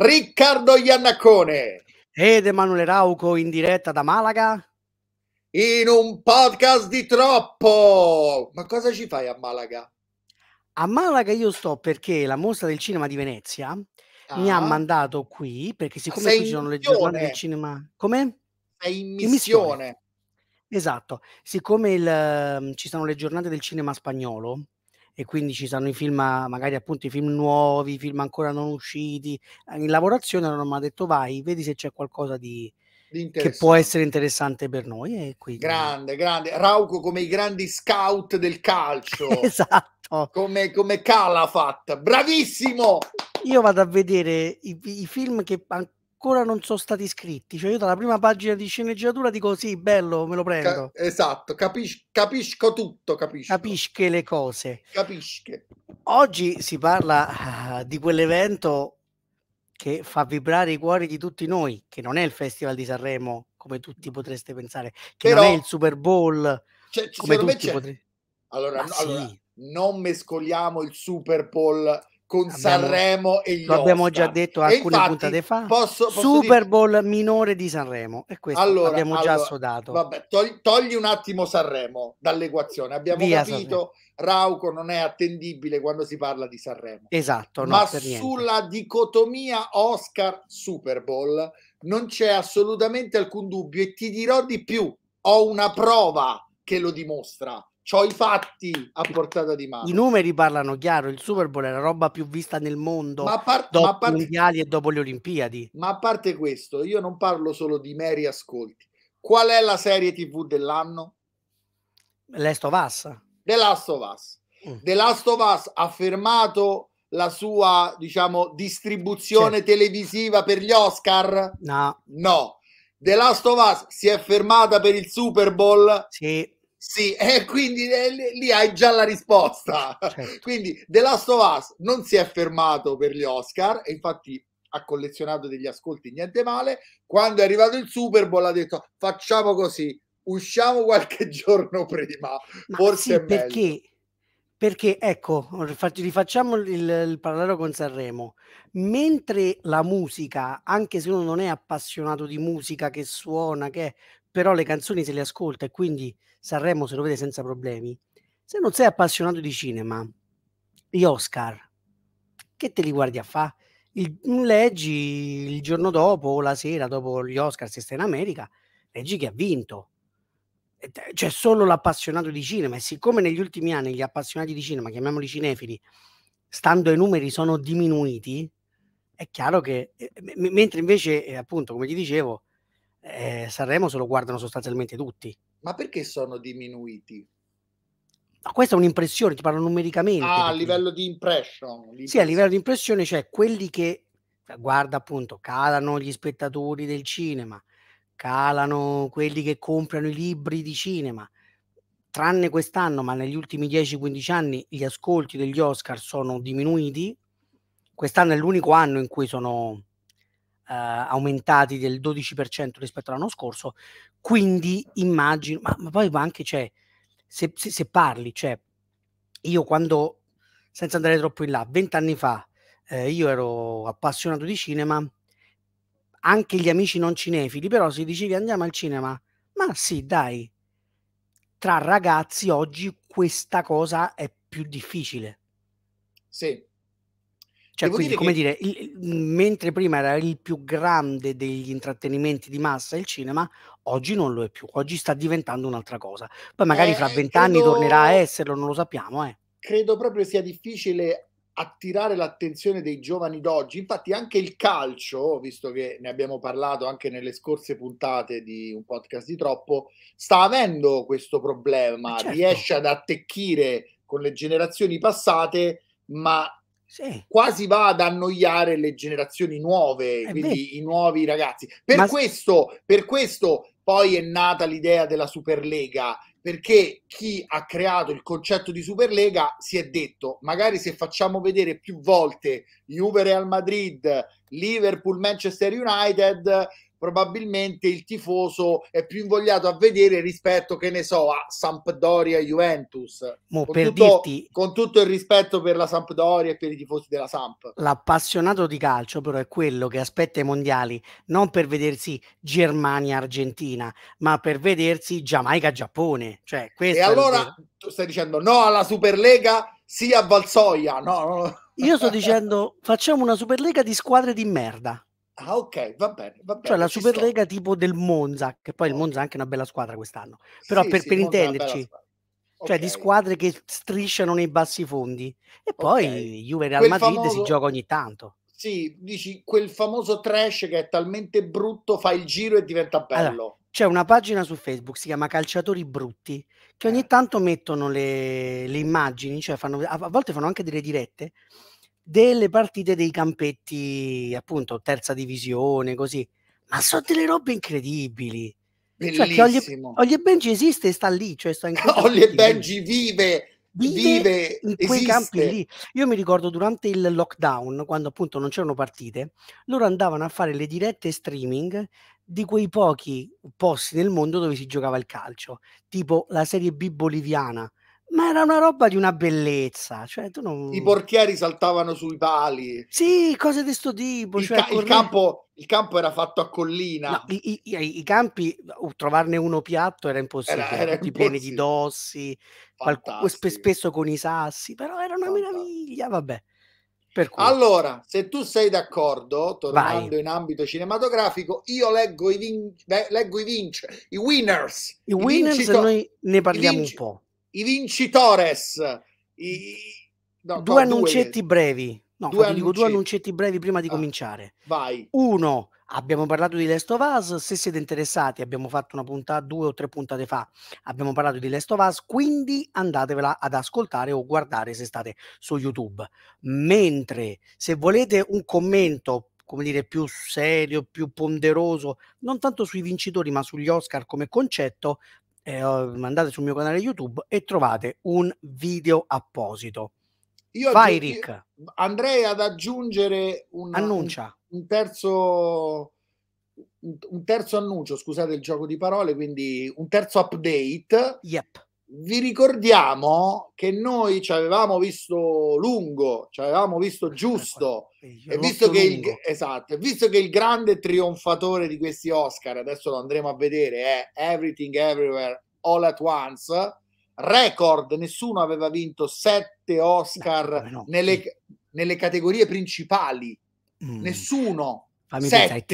Riccardo Iannacone ed Emanuele Rauco in diretta da Malaga in un podcast di troppo. Ma cosa ci fai a Malaga? A Malaga io sto perché la mostra del cinema di Venezia ah. mi ha ah. mandato qui perché siccome qui ci sono le giornate del cinema, come? È in missione. In missione. Esatto, siccome il, ehm, ci sono le giornate del cinema spagnolo, e quindi ci sono i film, magari appunto i film nuovi, i film ancora non usciti, eh, in lavorazione Non mi hanno detto vai, vedi se c'è qualcosa di, che può essere interessante per noi. E quindi... Grande, grande. Rauco come i grandi scout del calcio. esatto. Come, come Calafat. Bravissimo! Io vado a vedere i, i film che ancora non sono stati iscritti. Cioè, io dalla prima pagina di sceneggiatura dico sì, bello, me lo prendo. Ca- esatto, capis- capisco tutto, capisco. Capisce le cose. Capisce. Oggi si parla uh, di quell'evento che fa vibrare i cuori di tutti noi, che non è il Festival di Sanremo, come tutti potreste pensare, che Però, non è il Super Bowl, cioè, c'è, come tutti potreste... Allora, no, sì. allora, non mescoliamo il Super Bowl con abbiamo, Sanremo e gli Lo abbiamo Oscar. già detto alcune infatti, puntate fa. Posso, posso Super Bowl dire... minore di Sanremo e questo allora, abbiamo allora, già Vabbè, togli, togli, un attimo Sanremo dall'equazione. Abbiamo Via capito, Sanremo. Rauco non è attendibile quando si parla di Sanremo. Esatto, no, ma sulla dicotomia Oscar Super Bowl non c'è assolutamente alcun dubbio e ti dirò di più, ho una prova che lo dimostra ho i fatti a portata di mano. I numeri parlano chiaro, il Super Bowl è la roba più vista nel mondo ma par- dopo ma parte, i mondiali e dopo le Olimpiadi. Ma a parte questo, io non parlo solo di meri ascolti. Qual è la serie TV dell'anno? L'Estovas. The Last of Us. Mm. The Last of Us ha fermato la sua, diciamo, distribuzione certo. televisiva per gli Oscar? No. No. The Last of Us si è fermata per il Super Bowl? Sì sì, e eh, quindi eh, lì hai già la risposta. Certo. Quindi The Last of Us non si è fermato per gli Oscar e infatti ha collezionato degli ascolti, niente male. Quando è arrivato il Super Bowl ha detto facciamo così, usciamo qualche giorno prima, Ma forse sì, perché, perché ecco, rifacciamo il, il parallelo con Sanremo. Mentre la musica, anche se uno non è appassionato di musica che suona, che è, però le canzoni se le ascolta e quindi Sanremo se lo vede senza problemi, se non sei appassionato di cinema, gli Oscar, che te li guardi a fa? Il, mm, leggi il giorno dopo o la sera dopo gli Oscar, se stai in America, leggi che ha vinto. C'è cioè, solo l'appassionato di cinema e siccome negli ultimi anni gli appassionati di cinema, chiamiamoli cinefili, stando ai numeri sono diminuiti, è chiaro che, eh, mentre invece, eh, appunto, come ti dicevo, eh, Sanremo se lo guardano sostanzialmente tutti. Ma perché sono diminuiti? Ma questa è un'impressione, ti parlo numericamente. Ah, a livello di impression. Sì, a livello di impressione, cioè quelli che, cioè, guarda appunto, calano gli spettatori del cinema, calano quelli che comprano i libri di cinema, tranne quest'anno, ma negli ultimi 10-15 anni gli ascolti degli Oscar sono diminuiti. Quest'anno è l'unico anno in cui sono eh, aumentati del 12% rispetto all'anno scorso, quindi immagino, ma, ma poi anche c'è, cioè, se, se, se, parli, cioè io quando, senza andare troppo in là, vent'anni fa eh, io ero appassionato di cinema, anche gli amici non cinefili, però si dicevi andiamo al cinema, ma sì dai, tra ragazzi oggi questa cosa è più difficile. Sì, cioè, quindi, dire come che... dire, il, mentre prima era il più grande degli intrattenimenti di massa il cinema, oggi non lo è più, oggi sta diventando un'altra cosa. Poi magari eh, fra vent'anni credo... tornerà a esserlo, non lo sappiamo. Eh. Credo proprio sia difficile attirare l'attenzione dei giovani d'oggi. Infatti anche il calcio, visto che ne abbiamo parlato anche nelle scorse puntate di un podcast di troppo, sta avendo questo problema, eh, certo. riesce ad attecchire con le generazioni passate, ma sì. quasi va ad annoiare le generazioni nuove, eh quindi beh. i nuovi ragazzi. Per, Ma... questo, per questo poi è nata l'idea della Superlega, perché chi ha creato il concetto di Superlega si è detto, magari se facciamo vedere più volte Juve Real Madrid, Liverpool Manchester United, probabilmente il tifoso è più invogliato a vedere rispetto, che ne so, a Sampdoria Juventus. Mo, con, per tutto, dirti, con tutto il rispetto per la Sampdoria e per i tifosi della Samp. L'appassionato di calcio però è quello che aspetta i mondiali non per vedersi Germania-Argentina, ma per vedersi Giamaica-Giappone. Cioè, e allora tu stai dicendo no alla Superlega, sì a Valsoia. No, no. Io sto dicendo facciamo una Superlega di squadre di merda Ah, ok, va bene. Va cioè, bene cioè la Superlega sto. tipo del Monza, che poi il Monza è anche una bella squadra quest'anno, però sì, per, sì, per intenderci, cioè okay. di squadre che strisciano nei bassi fondi. E poi okay. Juve Real quel Madrid famoso... si gioca ogni tanto. Sì, dici quel famoso trash che è talmente brutto, fa il giro e diventa bello. Allora, c'è una pagina su Facebook, si chiama Calciatori Brutti, che ogni eh. tanto mettono le, le immagini, cioè fanno, a volte fanno anche delle dirette delle partite dei campetti, appunto, terza divisione, così. Ma sono delle robe incredibili. Cioè Bellissimo. Cioè, Ollie Benji esiste e sta lì, cioè sta in Ollie Benji vive, vive, vive in quei esiste. campi lì. Io mi ricordo durante il lockdown, quando appunto non c'erano partite, loro andavano a fare le dirette streaming di quei pochi posti nel mondo dove si giocava il calcio, tipo la Serie B boliviana, ma era una roba di una bellezza. Cioè, non... I portieri saltavano sui pali. Sì, cose di questo tipo. Il, cioè, ca- il, campo, il campo, era fatto a collina. No, i, i, i, campi, trovarne uno piatto era impossibile. Era, era tutti pieni di dossi, qualcuno, sp- spesso con i sassi, però era una Fantastico. meraviglia, vabbè. Allora, se tu sei d'accordo, tornando Vai. in ambito cinematografico, io leggo i, vin- beh, leggo i, vinc- i winners. I, winners vincitori- noi ne parliamo vinc- un po' i vincitores. I, mm. no, due no, annuncetti brevi. No, due, annuncetti. due annuncetti brevi prima di ah, cominciare. Vai. Uno, abbiamo parlato di Last of Us. Se siete interessati, abbiamo fatto una puntata, due o tre puntate fa, abbiamo parlato di Last of Us. Quindi andatevela ad ascoltare o guardare se state su YouTube. Mentre se volete un commento come dire, più serio, più ponderoso, non tanto sui vincitori, ma sugli Oscar come concetto, eh, uhm, andate sul mio canale YouTube e trovate un video apposito. Io Vai, aggiungi, Rick. Andrei ad aggiungere un, Annuncia. un, un terzo un terzo annuncio, scusate il gioco di parole, quindi un terzo update. Yep vi ricordiamo che noi ci avevamo visto lungo, ci avevamo visto eh, giusto, eh, e visto che, il, esatto, visto che, il, grande trionfatore di questi Oscar, adesso lo andremo a vedere, è Everything Everywhere All at Once, record, nessuno aveva vinto sette eh, Oscar no, no. Nelle, nelle, categorie principali, mm. nessuno, Fammi sette.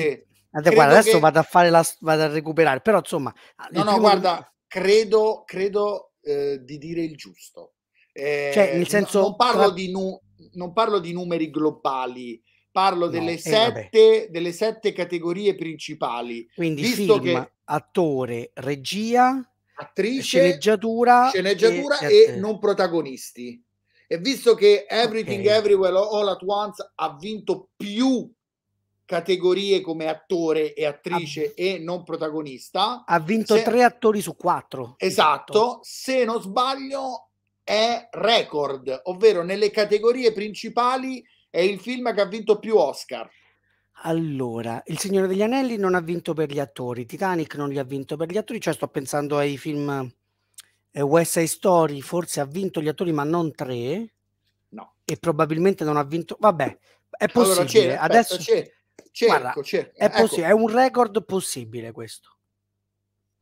Pensare. Guarda, adesso che... vado a fare la vado a recuperare, però insomma, no, no, primo... guarda, credo, credo eh, di dire il giusto. Eh, cioè, nel senso, non, parlo tra... nu- non, parlo di numeri globali, parlo no, delle, eh, sette, delle, sette, categorie principali. Quindi Visto film, che... attore, regia, attrice, sceneggiatura, sceneggiatura e, e non protagonisti. E visto che Everything okay. Everywhere All at Once ha vinto più categorie come attore e attrice ha... e non protagonista. Ha vinto se... tre attori su quattro. Esatto. esatto, se non sbaglio è record, ovvero nelle categorie principali è il film che ha vinto più Oscar. Allora, Il Signore degli Anelli non ha vinto per gli attori, Titanic non li ha vinto per gli attori, cioè sto pensando ai film eh, West Side Story, forse ha vinto gli attori ma non tre. No. E probabilmente non ha vinto, vabbè, è possibile. Allora, c'è, adesso aspetta, c'è, Cerco, Guarda, cerco. È, ecco. è, un record possibile questo.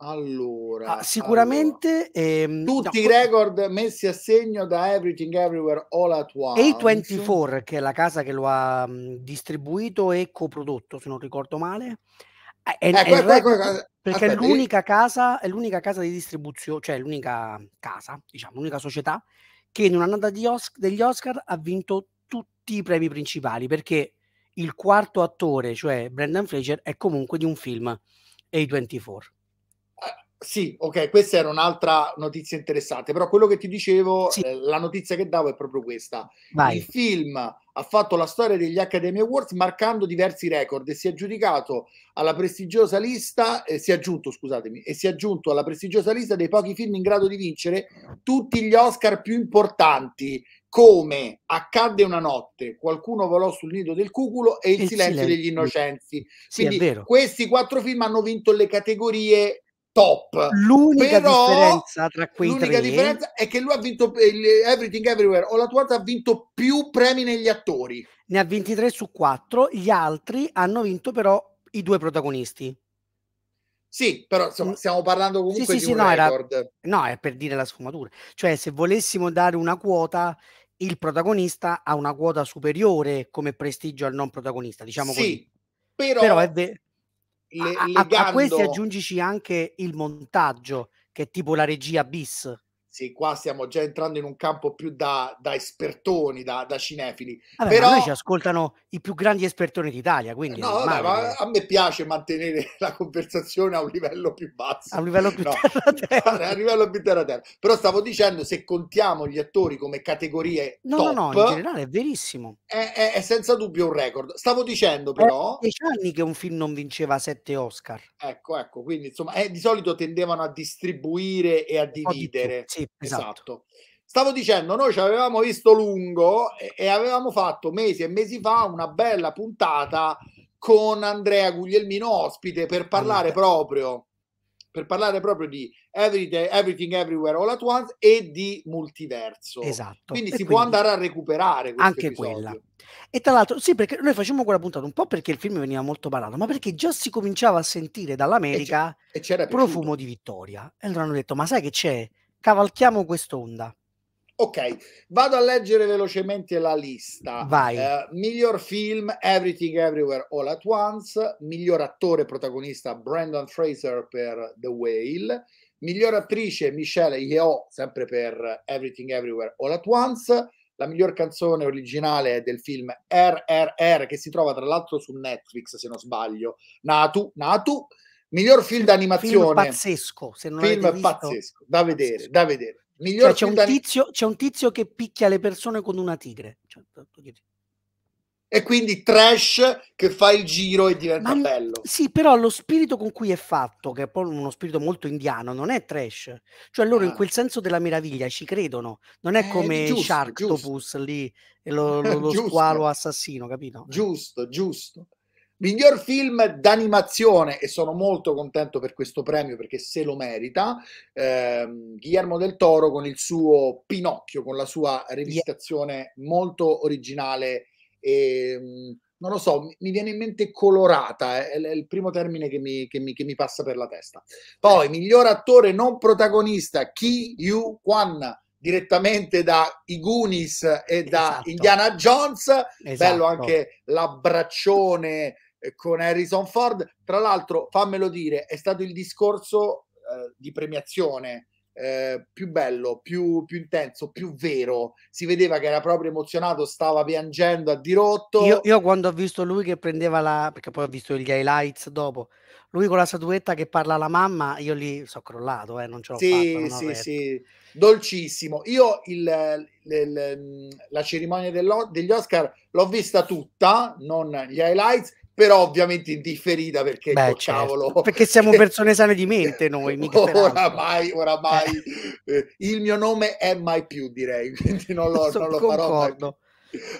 Allora, ah, sicuramente allora. Ehm, tutti no, i record messi a segno da Everything Everywhere All at Once. A24, che è la casa che lo ha distribuito e coprodotto, se non ricordo male. Eh, è, ecco, è ecco, record, perché Aspetta, è l'unica io... casa, è l'unica casa di distribuzione, cioè l'unica casa, diciamo, l'unica società che in un'annata Os- degli Oscar ha vinto tutti i premi principali perché il quarto attore, cioè Brendan Fraser, è comunque di un film A24. Eh, sì, ok, questa era un'altra notizia interessante, però quello che ti dicevo, sì. eh, la notizia che davo è proprio questa. Vai. Il film ha fatto la storia degli Academy Awards marcando diversi record e si è aggiudicato alla prestigiosa lista, eh, si è aggiunto, scusatemi, e si è aggiunto alla prestigiosa lista dei pochi film in grado di vincere tutti gli Oscar più importanti, come accadde una notte, qualcuno volò sul nido del cuculo e il, il silenzio, silenzio, degli innocenzi. Sì, Quindi questi quattro film hanno vinto le categorie top. L'unica Però, differenza tra quei l'unica tre... differenza è che lui ha vinto Everything Everywhere o la tua ha vinto più premi negli attori. Ne ha 23 su 4, gli altri hanno vinto però i due protagonisti. Sì, però insomma, mm. stiamo parlando comunque sì, sì, di sì, un no, record. Era, no, è per dire la sfumatura. Cioè, se volessimo dare una quota, il protagonista ha una quota superiore come prestigio al non protagonista, diciamo sì, così. Però, però è ve- le, a, legando... a, a questi aggiungici anche il montaggio, che è tipo la regia bis. Sì, qua stiamo già entrando in un campo più da, da espertoni, da, da cinefili. Vabbè, Però noi ci ascoltano i più grandi espertoni d'Italia, quindi... No, vabbè, ma a me piace mantenere la conversazione a un livello più basso. A un livello più no. terra-terra. A livello più terra-terra. Però stavo dicendo, se contiamo gli attori come categorie no, top, No, no, in generale è verissimo. È, è, è senza dubbio un record. Stavo dicendo però... È dieci anni che un film non vinceva sette Oscar. Ecco, ecco, quindi insomma, eh, di solito tendevano a distribuire e a dividere. Sì esatto. esatto. Stavo dicendo, noi ci avevamo visto lungo e, e avevamo fatto mesi e mesi fa una bella puntata con Andrea Guglielmino ospite per parlare allora. proprio per parlare proprio di everything, everything, Everywhere All At Once e di multiverso. Esatto. Quindi e si quindi può andare a recuperare anche episodio. quella. E tra l'altro, sì, perché noi facciamo quella puntata un po' perché il film veniva molto parlato, ma perché già si cominciava a sentire dall'America e c'era, e c'era profumo di vittoria. E allora hanno detto: Ma sai che c'è? cavalchiamo quest'onda. Ok, vado a leggere velocemente la lista. Vai. Uh, miglior film Everything Everywhere All at Once, miglior attore protagonista Brandon Fraser per The Whale, miglior attrice Michelle Yeoh sempre per Everything Everywhere All at Once, la miglior canzone originale del film RRR che si trova tra l'altro su Netflix se non sbaglio, Natu, Natu Miglior film d'animazione. Film pazzesco, se non film pazzesco, da vedere, pazzesco. da vedere. Miglior cioè, c'è, un tizio, c'è un tizio che picchia le persone con una tigre. Cioè, e quindi trash che fa il giro e diventa Ma, bello. Sì, però lo spirito con cui è fatto, che è poi uno spirito molto indiano, non è trash. Cioè loro ah. in quel senso della meraviglia ci credono. Non è eh, come eh, giusto, Sharktopus giusto. lì, lo, lo, lo squalo assassino, capito? Giusto, giusto. Miglior film d'animazione e sono molto contento per questo premio perché se lo merita. Eh, Guillermo del Toro con il suo Pinocchio, con la sua rivisitazione molto originale e mm, non lo so, mi viene in mente colorata, eh, è, il primo termine che mi, che mi, che mi passa per la testa. Poi, miglior attore non protagonista, Ki Yu Kwan direttamente da I Goonies e da esatto. Indiana Jones. Esatto. Bello anche l'abbraccione eh, con Harrison Ford. Tra l'altro, fammelo dire, è stato il discorso eh, di premiazione eh, più bello, più, più, intenso, più vero. Si vedeva che era proprio emozionato, stava piangendo a dirotto. Io, io, quando ho visto lui che prendeva la... perché poi ho visto gli highlights dopo, lui con la statuetta che parla alla mamma, io lì sono crollato, eh, non ce l'ho sì, fatta. Sì, sì, dolcissimo. Io il, il, la cerimonia degli Oscar l'ho vista tutta, non gli highlights, però ovviamente in differita perché Beh, certo. perché siamo persone sane di mente noi oramai, oramai eh. Eh, il mio nome è mai più direi quindi non lo, non lo farò mai più.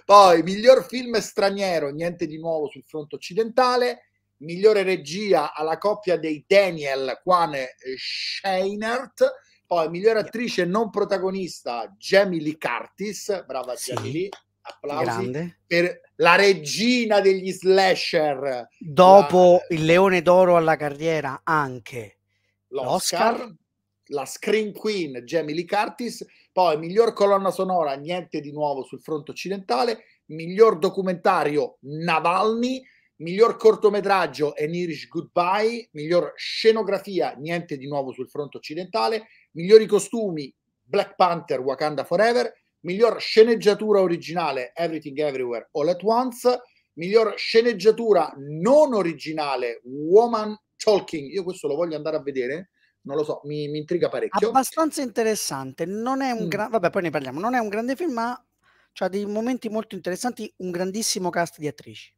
poi miglior film straniero niente di nuovo sul fronte occidentale migliore regia alla coppia dei Daniel Kwan Scheinert poi migliore attrice non protagonista Jamie Lee Curtis brava sì. Jamie Lee applausi Grande. per la regina degli slasher. Dopo la... il leone d'oro alla carriera anche l'Oscar, l'Oscar, la Screen Queen Jamie Lee Curtis, poi miglior colonna sonora, niente di nuovo sul fronte occidentale, miglior documentario Navalny, miglior cortometraggio An Irish Goodbye, miglior scenografia, niente di nuovo sul fronte occidentale, migliori costumi Black Panther Wakanda Forever, miglior sceneggiatura originale Everything Everywhere All at Once, miglior sceneggiatura non originale Woman Talking. Io questo lo voglio andare a vedere. Non lo so, mi, mi intriga parecchio. Abbastanza interessante. Non è un mm. gran... Vabbè, poi ne parliamo. Non è un grande film, ma ha dei momenti molto interessanti. Un grandissimo cast di attrici.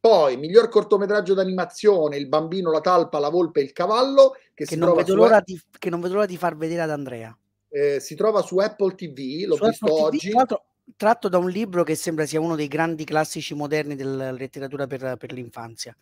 Poi, miglior cortometraggio d'animazione, Il bambino, la talpa, la volpe e il cavallo. Che, che non vedo su... di, che non vedo l'ora di far vedere ad Andrea eh, si trova su Apple TV, l'ho su visto TV, oggi. tratto da un libro che sembra sia uno dei grandi classici moderni della letteratura per, per l'infanzia.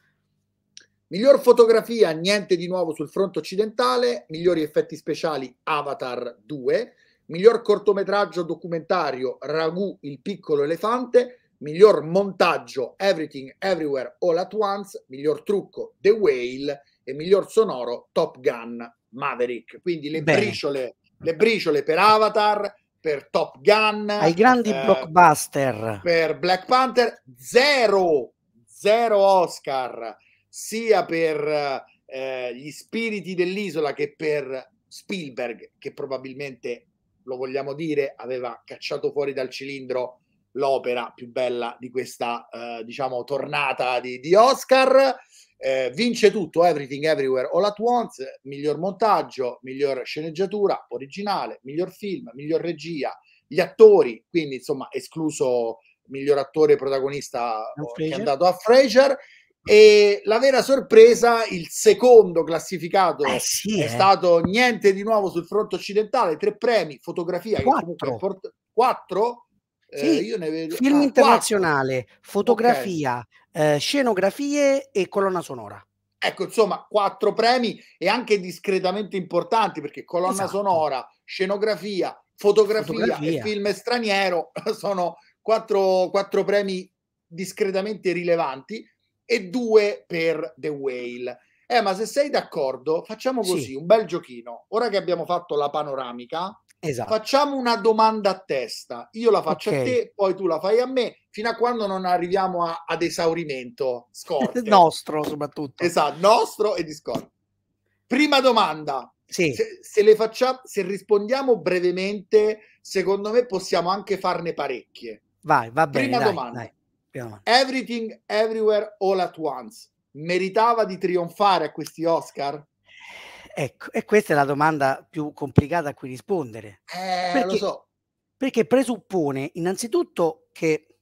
Miglior fotografia, niente di nuovo sul fronte occidentale, migliori effetti speciali Avatar 2, miglior cortometraggio documentario Ragù il piccolo elefante, miglior montaggio Everything Everywhere All at Once, miglior trucco The Whale e miglior sonoro Top Gun Maverick. Quindi le Bene. briciole le briciole per Avatar, per Top Gun, ai grandi eh, blockbuster, per Black Panther, zero, zero Oscar, sia per eh, gli spiriti dell'isola che per Spielberg, che probabilmente, lo vogliamo dire, aveva cacciato fuori dal cilindro l'opera più bella di questa, eh, diciamo, tornata di, di Oscar. Eh, vince tutto Everything Everywhere All At Once, miglior montaggio, miglior sceneggiatura originale, miglior film, miglior regia, gli attori, quindi insomma escluso miglior attore protagonista eh, che è andato a Fraser. E la vera sorpresa, il secondo classificato eh sì, è eh. stato niente di nuovo sul fronte occidentale, tre premi, fotografia, quattro. Che comunque è port- quattro? Sì, eh, vedo... film ah, internazionale, quattro. fotografia, okay. eh, scenografie e colonna sonora. Ecco, insomma, quattro premi e anche discretamente importanti perché colonna esatto. sonora, scenografia, fotografia, fotografia, e film straniero sono quattro, quattro premi discretamente rilevanti e due per The Whale. Eh, ma se sei d'accordo, facciamo così, sì. un bel giochino. Ora che abbiamo fatto la panoramica, esatto. facciamo una domanda a testa. Io la faccio okay. a te, poi tu la fai a me, fino a quando non arriviamo a, ad esaurimento. Scorte. nostro, soprattutto. Esatto, nostro e di scorte. Prima domanda. Sì. Se, se, le facciamo, se rispondiamo brevemente, secondo me possiamo anche farne parecchie. Vai, va bene. Prima dai, domanda. Dai, Everything, everywhere, all at once meritava di trionfare a questi Oscar? Ecco, e questa è la domanda più complicata a cui rispondere. Eh, perché, lo so. Perché presuppone innanzitutto che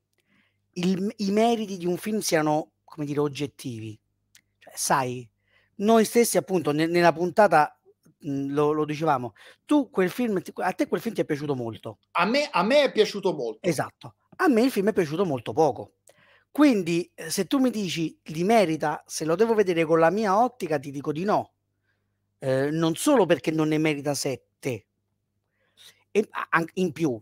il, i meriti di un film siano, come dire, oggettivi. Cioè, sai, noi stessi appunto ne, nella puntata mh, lo, lo, dicevamo, tu quel film, a te quel film ti è piaciuto molto. A me, a me è piaciuto molto. Esatto, a me il film è piaciuto molto poco. Quindi eh, se tu mi dici li merita, se lo devo vedere con la mia ottica, ti dico di no. Eh, non solo perché non ne merita 7, in più,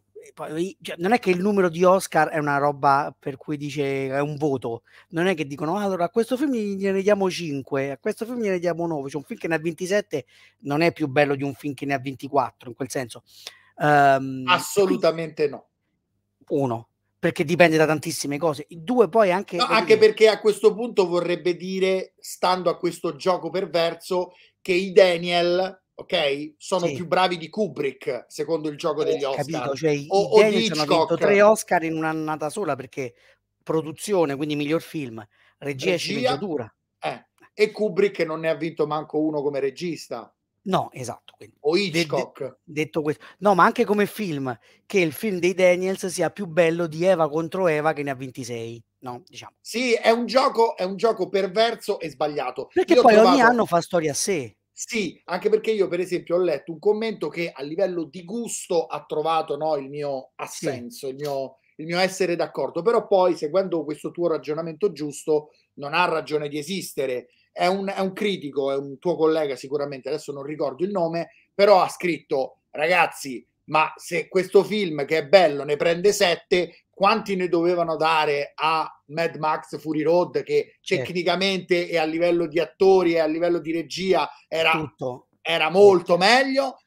cioè, non è che il numero di Oscar è una roba per cui dice è un voto, non è che dicono ah, allora a questo film gliene diamo 5, a questo film gliene diamo 9, cioè un film che ne ha 27 non è più bello di un film che ne ha 24, in quel senso. Um, Assolutamente no. Uno, perché dipende da tantissime cose. Due poi anche... No, anche perché a questo punto vorrebbe dire, stando a questo gioco perverso, che i Daniel, ok, sono sì. più bravi di Kubrick, secondo il gioco degli eh, Oscar. Capito, cioè o, i Daniel hanno vinto tre Oscar in un'annata sola, perché produzione, quindi miglior film, regia, regia e sceneggiatura. Eh. E Kubrick non ne ha vinto manco uno come regista. No, esatto. Quindi, o Hitchcock. De- detto questo, no, ma anche come film, che il film dei Daniels sia più bello di Eva contro Eva che ne ha 26. No, diciamo. Sì, è un gioco, è un gioco perverso e sbagliato. Perché io poi trovato... ogni anno fa storia a sé. Sì, anche perché io per esempio ho letto un commento che a livello di gusto ha trovato no, il mio assenso, sì. il, mio, il mio essere d'accordo, però poi seguendo questo tuo ragionamento giusto non ha ragione di esistere è un, è un critico, è un tuo collega sicuramente, adesso non ricordo il nome, però ha scritto, ragazzi, ma se questo film che è bello ne prende sette, quanti ne dovevano dare a Mad Max Fury Road che certo. tecnicamente e a livello di attori e a livello di regia era, Tutto. era molto Tutto. meglio?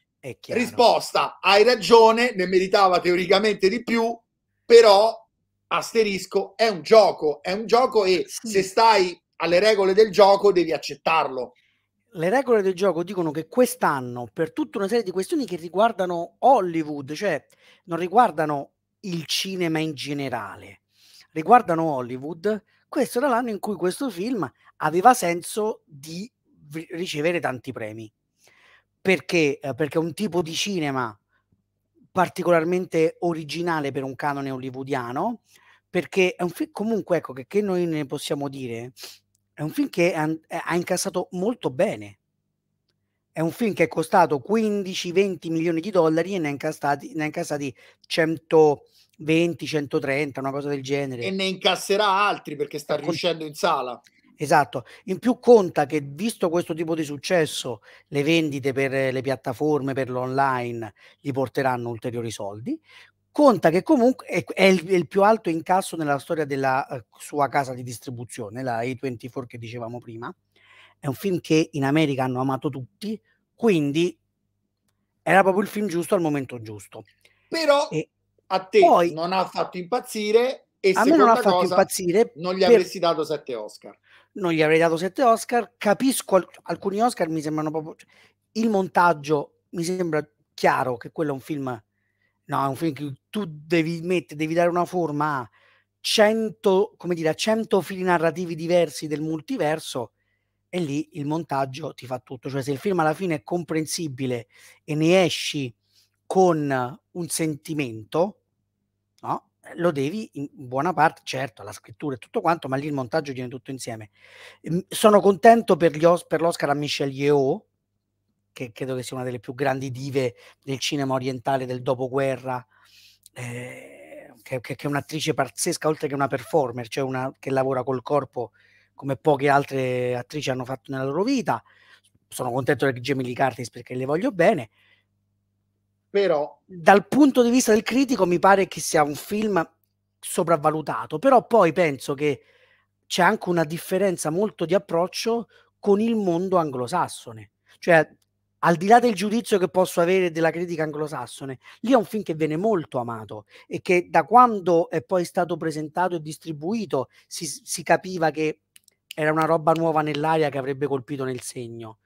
Risposta, hai ragione, ne meritava teoricamente di più, però asterisco, è un gioco, è un gioco e sì. se stai alle regole del gioco devi accettarlo. Le regole del gioco dicono che quest'anno, per tutta una serie di questioni che riguardano Hollywood, cioè non riguardano il cinema in generale, riguardano Hollywood, questo era l'anno in cui questo film aveva senso di ricevere tanti premi. Perché? Eh, perché un tipo di cinema particolarmente originale per un canone hollywoodiano, perché è un film comunque ecco che, che noi ne possiamo dire è un film che eh, ha incassato molto bene. È un film che è costato 15-20 milioni di dollari e ne ha incassati, ne ha incassati 120, 130, una cosa del genere. E ne incasserà altri perché sta Con... riuscendo in sala. Esatto, in più conta che visto questo tipo di successo, le vendite per le piattaforme, per l'online, gli porteranno ulteriori soldi, conta che comunque è, è, il, è, il, più alto incasso nella storia della uh, sua casa di distribuzione, la A24 che dicevamo prima. È un film che in America hanno amato tutti, quindi era proprio il film giusto al momento giusto. Però e a te poi, non ha fatto impazzire e a me non ha fatto cosa, impazzire. Non gli per... avresti dato sette Oscar. Non gli avrei dato sette Oscar. Capisco, alc- alcuni Oscar mi sembrano proprio... Cioè, il montaggio mi sembra chiaro che quello è un film No, è un film che tu devi, mettere, devi dare una forma a 100, come dire, a 100 fili narrativi diversi del multiverso e lì il montaggio ti fa tutto. Cioè se il film alla fine è comprensibile e ne esci con un sentimento, no? lo devi in buona parte, certo, la scrittura e tutto quanto, ma lì il montaggio viene tutto insieme. Mhmm, sono contento per, os- per l'Oscar a Michel Yeoh, che credo che sia una delle più grandi dive del cinema orientale del dopoguerra, eh, che, che, è un'attrice pazzesca, oltre che una performer, cioè una che lavora col corpo come poche altre attrici hanno fatto nella loro vita. Sono contento di Jamie Lee Curtis perché le voglio bene. Però, dal punto di vista del critico, mi pare che sia un film sopravvalutato. Però poi penso che c'è anche una differenza molto di approccio con il mondo anglosassone. Cioè, al di là del giudizio che posso avere della critica anglosassone, lì è un film che viene molto amato e che da quando è poi stato presentato e distribuito si, si capiva che era una roba nuova nell'aria che avrebbe colpito nel segno.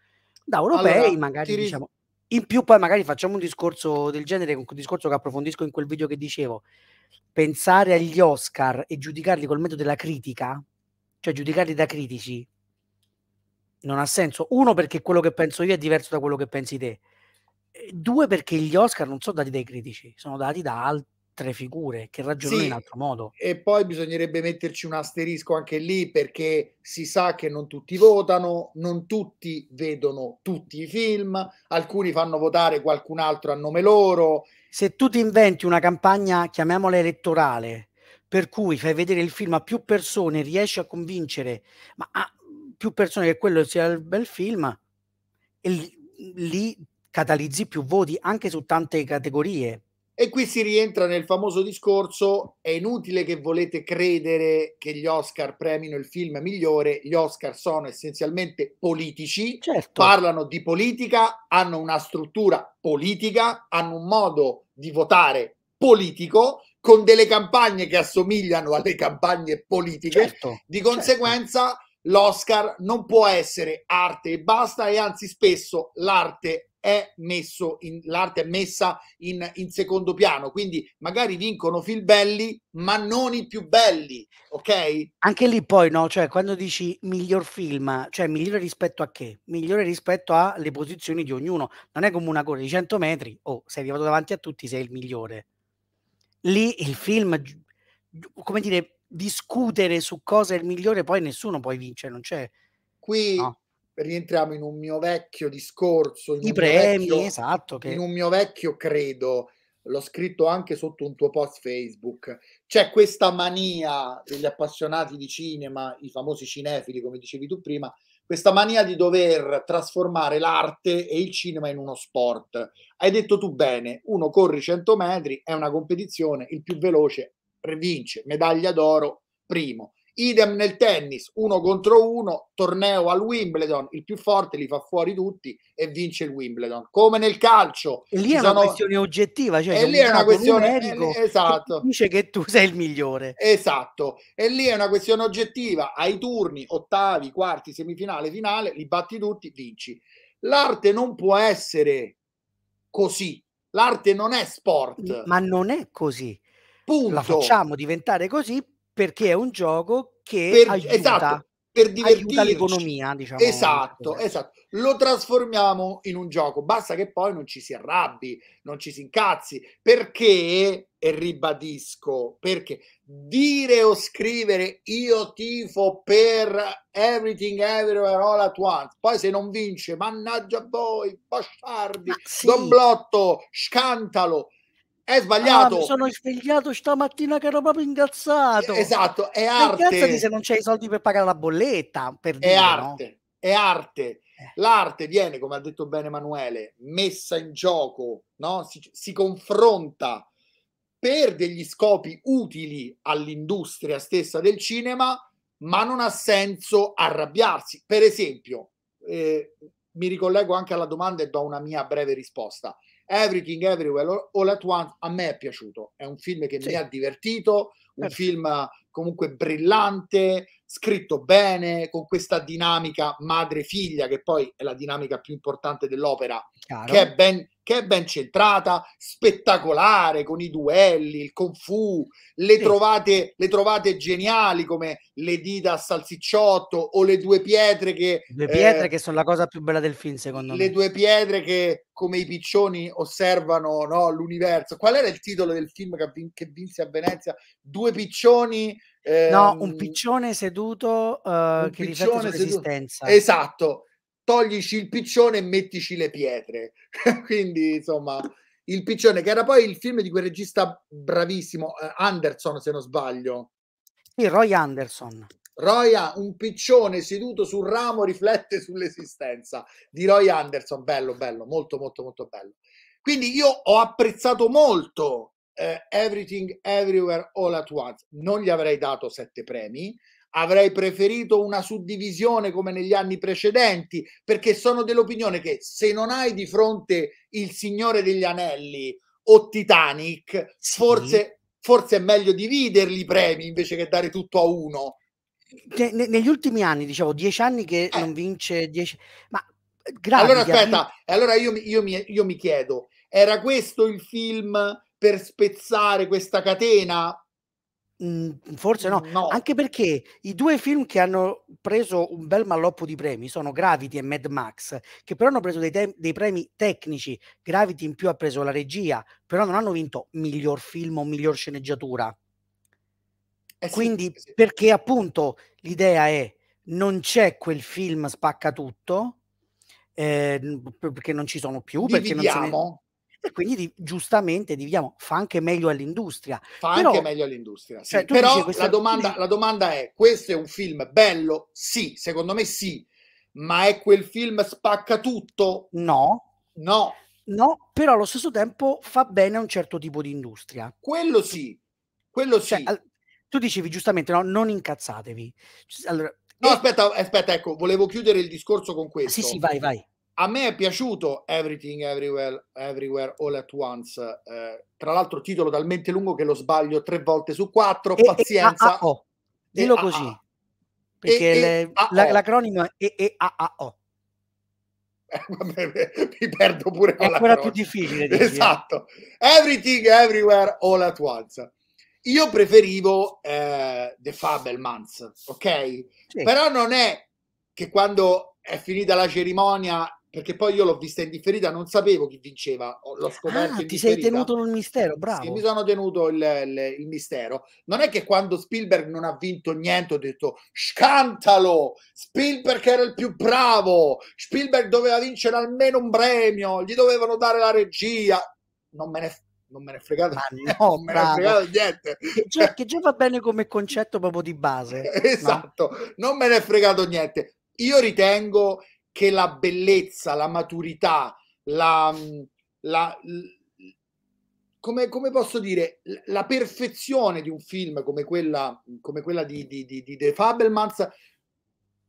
Da europei allora, magari ri... diciamo... In più poi magari facciamo un discorso del genere, un discorso che approfondisco in quel video che dicevo. Pensare agli Oscar e giudicarli col metodo della critica, cioè giudicarli da critici, non ha senso. Uno, perché quello che penso io è diverso da quello che pensi te. Due, perché gli Oscar non sono dati dai critici, sono dati da altre figure che ragionano sì, in altro modo. E poi bisognerebbe metterci un asterisco anche lì, perché si sa che non tutti votano, non tutti vedono tutti i film, alcuni fanno votare qualcun altro a nome loro. Se tu ti inventi una campagna, chiamiamola elettorale, per cui fai vedere il film a più persone, riesci a convincere, ma ah, più persone che quello sia il bel film, e lì catalizzi più voti anche su tante categorie. E qui si rientra nel famoso discorso, è inutile che volete credere che gli Oscar premino il film migliore, gli Oscar sono essenzialmente politici, certo. parlano di politica, hanno una struttura politica, hanno un modo di votare politico, con delle campagne che assomigliano alle campagne politiche, certo, di certo. conseguenza certo l'Oscar non può essere arte e basta e anzi spesso l'arte è, in, l'arte è messa in, in, secondo piano quindi magari vincono film belli ma non i più belli ok anche lì poi no cioè quando dici miglior film cioè migliore rispetto a che migliore rispetto alle posizioni di ognuno non è come una corsa di 100 metri o oh, sei arrivato davanti a tutti sei il migliore lì il film come dire discutere su cosa è il migliore, poi nessuno poi vince, non c'è. Qui no. rientriamo in un mio vecchio discorso. I premi, vecchio, esatto. Che... In un mio vecchio credo, l'ho scritto anche sotto un tuo post Facebook, c'è questa mania degli appassionati di cinema, i famosi cinefili, come dicevi tu prima, questa mania di dover trasformare l'arte e il cinema in uno sport. Hai detto tu bene, uno corri 100 metri, è una competizione, il più veloce vince, medaglia d'oro, primo. Idem nel tennis, uno contro uno, torneo al Wimbledon, il più forte li fa fuori tutti e vince il Wimbledon. Come nel calcio. E lì è sono... una questione oggettiva, cioè e lì è una questione è, eh, esatto. Che dice che tu sei il migliore. Esatto, e lì è una questione oggettiva, ai turni, ottavi, quarti, semifinale, finale, li batti tutti, vinci. L'arte non può essere così, l'arte non è sport. Ma non è così. Punto. La facciamo diventare così perché è un gioco che per, aiuta, esatto, per divertirci. l'economia, diciamo. Esatto, esatto. Lo trasformiamo in un gioco, basta che poi non ci si arrabbi, non ci si incazzi, perché, e ribadisco, perché dire o scrivere io tifo per everything everywhere all at once, poi se non vince, mannaggia voi, bastardi, sì. Don Blotto, scantalo, è sbagliato. Ah, mi sono svegliato stamattina che ero proprio ingazzato. Eh, esatto, è arte. Ingazzati se non c'hai i soldi per pagare la bolletta. Per è, arte. No? è arte, eh. L'arte viene, come ha detto bene Emanuele, messa in gioco, no? si, si confronta per degli scopi utili all'industria stessa del cinema, ma non ha senso arrabbiarsi. Per esempio, eh, mi ricollego anche alla domanda e do una mia breve risposta. Everything Everywhere All, At Once a me è piaciuto, è un film che sì. mi ha divertito, un Perfetto. film comunque brillante, scritto bene, con questa dinamica madre-figlia, che poi è la dinamica più importante dell'opera, che è, ben, che è, ben, centrata, spettacolare, con i duelli, il kung fu, le, sì. trovate, le trovate geniali come le dita a salsicciotto o le due pietre che... Le pietre eh, che sono la cosa più bella del film, secondo le me. Le due pietre che, come i piccioni, osservano no, l'universo. Qual era il titolo del film che, vin- che vinse a Venezia? Due piccioni eh, no, un ehm, piccione seduto uh, che piccione resistenza. Esatto, toglici il piccione e mettici le pietre. Quindi, insomma, il piccione, che era poi il film di quel regista bravissimo, eh, Anderson, se non sbaglio. Sì, Roy Anderson. Roy, un piccione seduto sul ramo riflette sull'esistenza di Roy Anderson. Bello, bello, molto, molto, molto bello. Quindi io ho apprezzato molto eh, Everything Everywhere All at Once. Non gli avrei dato sette premi, avrei preferito una suddivisione come negli anni precedenti, perché sono dell'opinione che se non hai di fronte il Signore degli Anelli o Titanic, sì. forse, è meglio dividerli i premi invece che dare tutto a uno. negli ultimi anni, diciamo, dieci anni che eh. non vince dieci... Ma eh, grazie. Allora aspetta, eh. allora io, io, mi, io mi chiedo, era questo il film per spezzare questa catena? Mm, forse no. no. anche perché i due film che hanno preso un bel malloppo di premi sono Gravity e Mad Max, che però hanno preso dei, te- dei premi tecnici. Gravity in più ha preso la regia, però non hanno vinto miglior film o miglior sceneggiatura. Eh sì, Quindi, eh sì. perché appunto l'idea è non c'è quel film spacca tutto, eh, perché non ci sono più, Dividiamo. perché non sono e quindi di, giustamente dividiamo, fa anche meglio all'industria. Fa però, anche meglio all'industria, sì. cioè, però questa... la, domanda, la domanda è, questo è un film bello? Sì, secondo me sì, ma è quel film spacca tutto? No. No. No, però allo stesso tempo fa bene a un certo tipo di industria. Quello sì, quello cioè, sì. Cioè, al, tu dicevi giustamente, no, non incazzatevi. Cioè, allora, no, e... aspetta, aspetta, ecco, volevo chiudere il discorso con questo. Sì, sì, vai, vai. A me è piaciuto Everything Everywhere, Everywhere All at Once, eh, tra l'altro titolo talmente lungo che lo sbaglio tre volte su quattro, e, pazienza. E, a, a, Dillo e, così, a, perché e, la, l'acronimo è EEAAO. mi perdo pure con È più difficile. Dici, eh? esatto. Eh. Everything Everywhere All at Once. Io preferivo eh, The Fabelmans, ok? Sì. Però non è che quando è finita la cerimonia perché poi io l'ho vista in differita, non sapevo chi vinceva, l'ho ah, scoperto. Ah, ti differita. sei tenuto nel mistero, bravo. Sì, mi sono tenuto il, il, il, mistero. Non è che quando Spielberg non ha vinto niente ho detto scantalo, Spielberg era il più bravo, Spielberg doveva vincere almeno un premio, gli dovevano dare la regia. Non me ne non me ne fregato no, non me ne fregato niente. Cioè, che già va bene come concetto proprio di base. esatto, no? non me ne è fregato niente. Io ritengo che la bellezza, la maturità, la, mm, la come, come, posso dire, la perfezione di un film come quella, come quella di, di, di, di The Fabelmans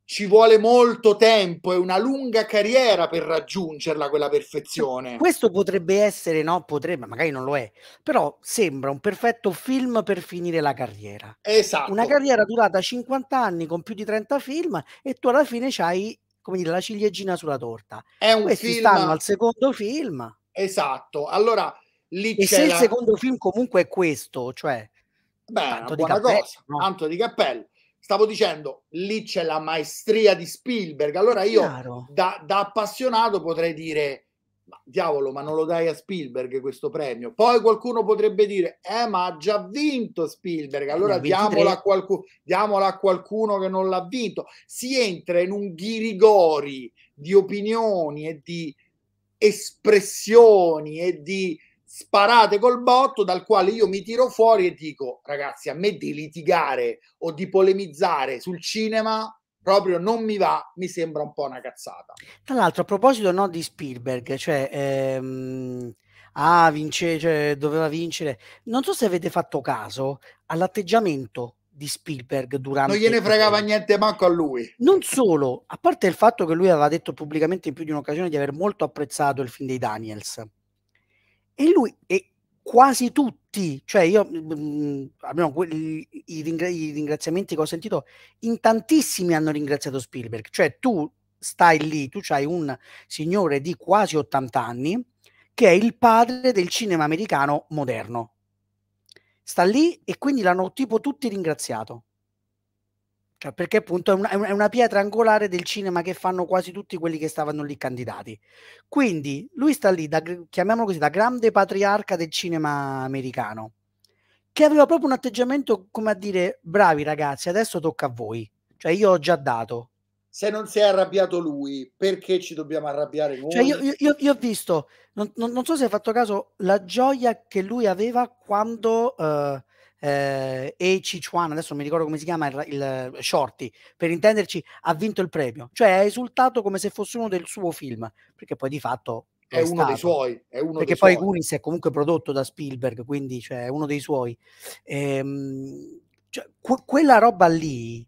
ci vuole molto tempo e una lunga carriera per raggiungerla quella perfezione. Questo potrebbe essere, no, potrebbe, magari non lo è, però sembra un perfetto film per finire la carriera. Esatto. Una carriera durata 50 anni con più di 30 film e tu alla fine hai come dire, la ciliegina sulla torta. È un Questi film... stanno al secondo film. Esatto. Allora, lì e se la... il secondo film comunque è questo, cioè... Beh, tanto una buona cappello, cosa, no? tanto di cappello. Stavo dicendo, lì c'è la maestria di Spielberg. Allora io, da, da appassionato, potrei dire ma diavolo, ma non lo dai a Spielberg questo premio? Poi qualcuno potrebbe dire, eh, ma ha già vinto Spielberg, eh, allora diamola a, qualcu- diamola a qualcuno che non l'ha vinto. Si entra in un ghirigori di opinioni e di espressioni e di sparate col botto dal quale io mi tiro fuori e dico ragazzi a me di litigare o di polemizzare sul cinema proprio non mi va, mi sembra un po' una cazzata. Tra l'altro, a proposito no, di Spielberg, cioè, ehm, ah, vince, cioè, doveva vincere, non so se avete fatto caso all'atteggiamento di Spielberg durante... Non gliene fregava niente manco a lui. Non solo, a parte il fatto che lui aveva detto pubblicamente in più di un'occasione di aver molto apprezzato il film dei Daniels. E lui, e quasi tutti, cioè io mh, mhmm, mhmm, almeno quelli, i, ringra- i, ringraziamenti che ho sentito, in tantissimi hanno ringraziato Spielberg, cioè tu stai lì, tu c'hai un signore di quasi 80 anni che è il padre del cinema americano moderno. Sta lì e quindi l'hanno tipo tutti ringraziato. Cioè, perché appunto è una, è una, pietra angolare del cinema che fanno quasi tutti quelli che stavano lì candidati. Quindi lui sta lì, da, chiamiamolo così, da grande patriarca del cinema americano, che aveva proprio un atteggiamento come a dire, bravi ragazzi, adesso tocca a voi. Cioè io ho già dato. Se non si è arrabbiato lui, perché ci dobbiamo arrabbiare noi? Cioè io, io, io, io ho visto, non, non, non, so se hai fatto caso, la gioia che lui aveva quando... Uh, eh, e Cicciuano, adesso non mi ricordo come si chiama il, il, eh, Shorty, per intenderci, ha vinto il premio, cioè ha esultato come se fosse uno del suo film, perché poi di fatto è, è uno stato. dei suoi, uno perché dei poi suoi. è comunque prodotto da Spielberg, quindi cioè, è uno dei suoi. Ehm, cioè, que- quella roba lì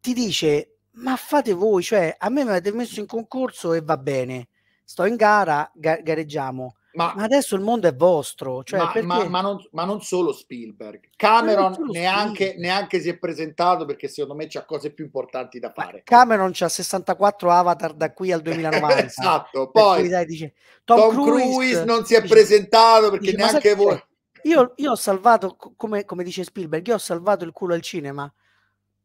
ti dice ma fate voi, cioè a me mi avete messo in concorso e va bene, sto in gara, ga- gareggiamo. Ma, ma, adesso il mondo è vostro. Cioè, ma, perché... ma, non, ma, non, solo Spielberg. Cameron solo neanche, Spielberg. neanche, si è presentato perché secondo me c'ha cose più importanti da fare. Cameron c'ha 64 avatar da qui al 2009. esatto. Poi dai, dice, Tom, Tom Cruise, Cruise, non si è dice, presentato perché dice, neanche voi... Cioè, io, io, ho salvato, come, come dice Spielberg, io ho salvato il culo al cinema.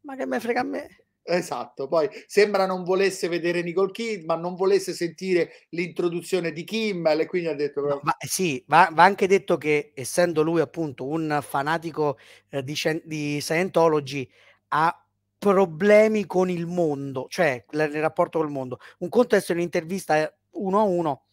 Ma che me frega a me? Esatto, poi sembra non volesse vedere Nicole Kidman, non volesse sentire l'introduzione di Kimmel e quindi ha detto... No, ma, eh, sì, va, va, anche detto che essendo lui appunto un fanatico eh, di, di Scientology ha problemi con il mondo, cioè il rapporto col mondo. Un contesto è un'intervista eh, uno a uno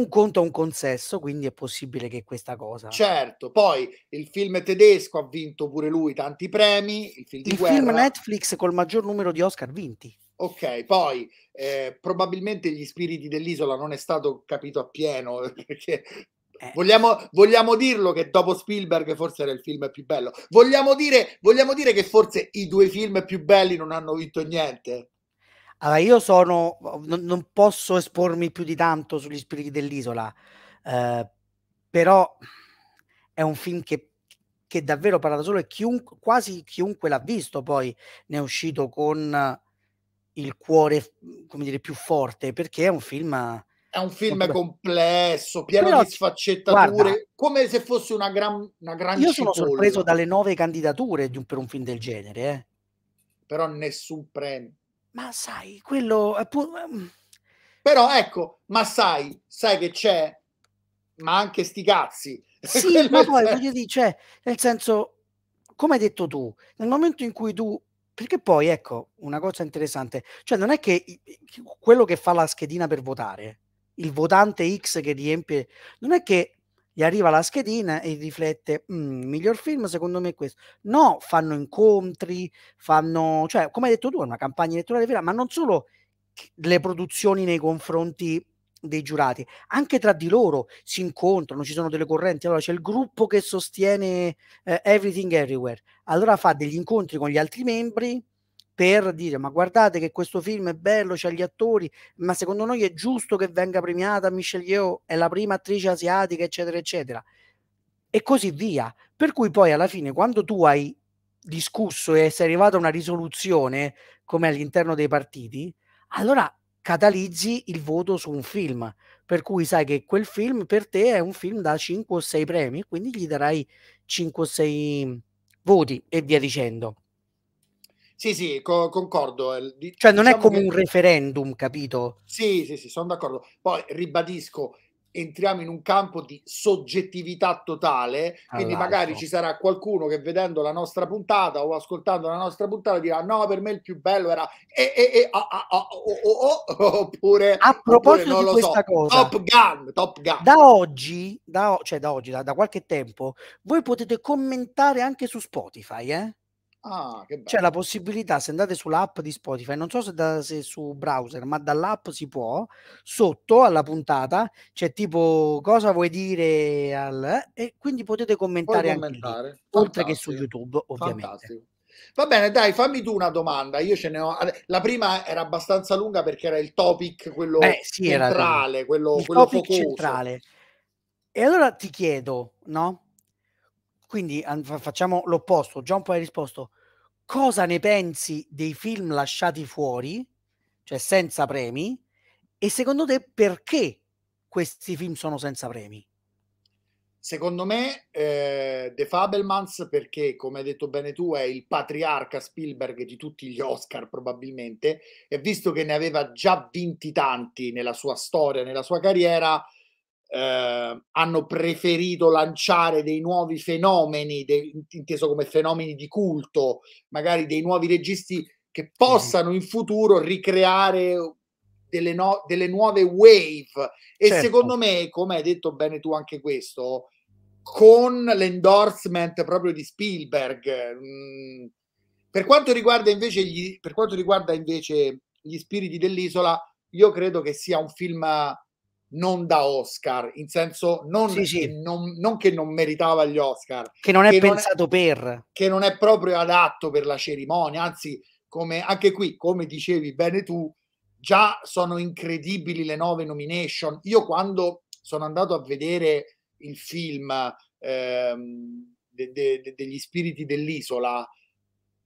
un conto è un consesso, quindi è possibile che questa cosa. Certo, poi il film tedesco ha vinto pure lui tanti premi, il film, il film Netflix col maggior numero di Oscar vinti. Ok, poi eh, probabilmente gli spiriti dell'isola non è stato capito appieno perché eh. Vogliamo, vogliamo, dirlo che dopo Spielberg forse era il film più bello. Vogliamo dire, vogliamo dire che forse i due film più belli non hanno vinto niente. Allora, io sono, non, non posso espormi più di tanto sugli spiriti dell'isola, eh, però è un film che, che davvero parla da solo e chiunque, quasi chiunque l'ha visto poi ne è uscito con il cuore, come dire, più forte, perché è un film... È un film complesso, pieno Però, di sfaccettature, guarda, come se fosse una gran, una gran Io cipolla. sono sorpreso dalle nove candidature un, per un film del genere. Eh. Però nessun premio ma sai, quello... Eh, pu- ehm, Però ecco, ma sai, sai che c'è, ma anche sti cazzi. Sì, ma poi c'è. voglio dire, cioè, nel senso, come hai detto tu, nel momento in cui tu perché poi ecco una cosa interessante, cioè non è che quello che fa la schedina per votare, il votante X che riempie, non è che gli arriva la schedina e riflette mhmm, miglior film secondo me è questo no fanno incontri fanno cioè come hai detto tu è una campagna elettorale vera ma non solo le produzioni nei confronti dei giurati anche tra di loro si incontrano ci sono delle correnti allora c'è il gruppo che sostiene eh, Everything Everywhere allora fa degli incontri con gli altri membri per dire ma guardate che questo film è bello, c'ha gli attori, ma secondo noi è giusto che venga premiata Michelle Yeoh, è la prima attrice asiatica, eccetera, eccetera. E così via. Per cui poi alla fine quando tu hai discusso e sei arrivato a una risoluzione come all'interno dei partiti, allora catalizzi il voto su un film, per cui sai che quel film per te è un film da 5 o 6 premi, quindi gli darai 5 o 6 voti e via dicendo. Sì, sì, co- concordo. Ehm, di- cioè non diciamo è come che... un referendum, capito? Sì, sì, sì, sono d'accordo. Poi ribadisco, entriamo in un campo di soggettività totale, quindi esatto. magari ci sarà qualcuno che vedendo la nostra puntata o ascoltando la nostra puntata dirà no, per me il più bello era e eh, eh, eh, ah, ah, ah, oh, oh, oppure a proposito oppure, di questa so, cosa Top Gun, Top Gun. Da oggi, da, cioè da oggi, da, da qualche tempo, voi potete commentare anche su Spotify, eh? Ah, C'è la possibilità, se andate sull'app di Spotify, non so se, da, se su browser, ma dall'app si può, sotto alla puntata c'è tipo cosa vuoi dire al... e quindi potete commentare, commentare. anche lì, oltre che su YouTube ovviamente. Fantastico. Va bene, dai, fammi tu una domanda. Io ce ne ho. La prima era abbastanza lunga perché era il topic, quello Beh, sì, centrale, quello, quello topic centrale. E allora ti chiedo, no? Quindi facciamo l'opposto. Già un po' hai risposto. Cosa ne pensi dei film lasciati fuori, cioè senza premi? E secondo te perché questi film sono senza premi? Secondo me eh, The Fabelmans perché, come hai detto bene tu, è il patriarca Spielberg di tutti gli Oscar probabilmente e visto che ne aveva già vinti tanti nella sua storia, nella sua carriera, Ehm, hanno preferito lanciare dei nuovi fenomeni, de, inteso come fenomeni di culto, magari dei nuovi registi che possano in futuro ricreare delle, no, delle nuove wave. E certo. secondo me, come hai detto bene tu anche questo, con l'endorsement proprio di Spielberg. Mm, per quanto riguarda invece gli, per quanto riguarda invece gli spiriti dell'isola, io credo che sia un film non da Oscar, in senso non, sì, sì. Che, non, non che non meritava gli Oscar. Che non è che pensato non è, per. Che non è proprio adatto per la cerimonia, anzi, come, anche qui, come dicevi bene tu, già sono incredibili le nove nomination. Io quando sono andato a vedere il film ehm, de, de, de, degli spiriti dell'isola,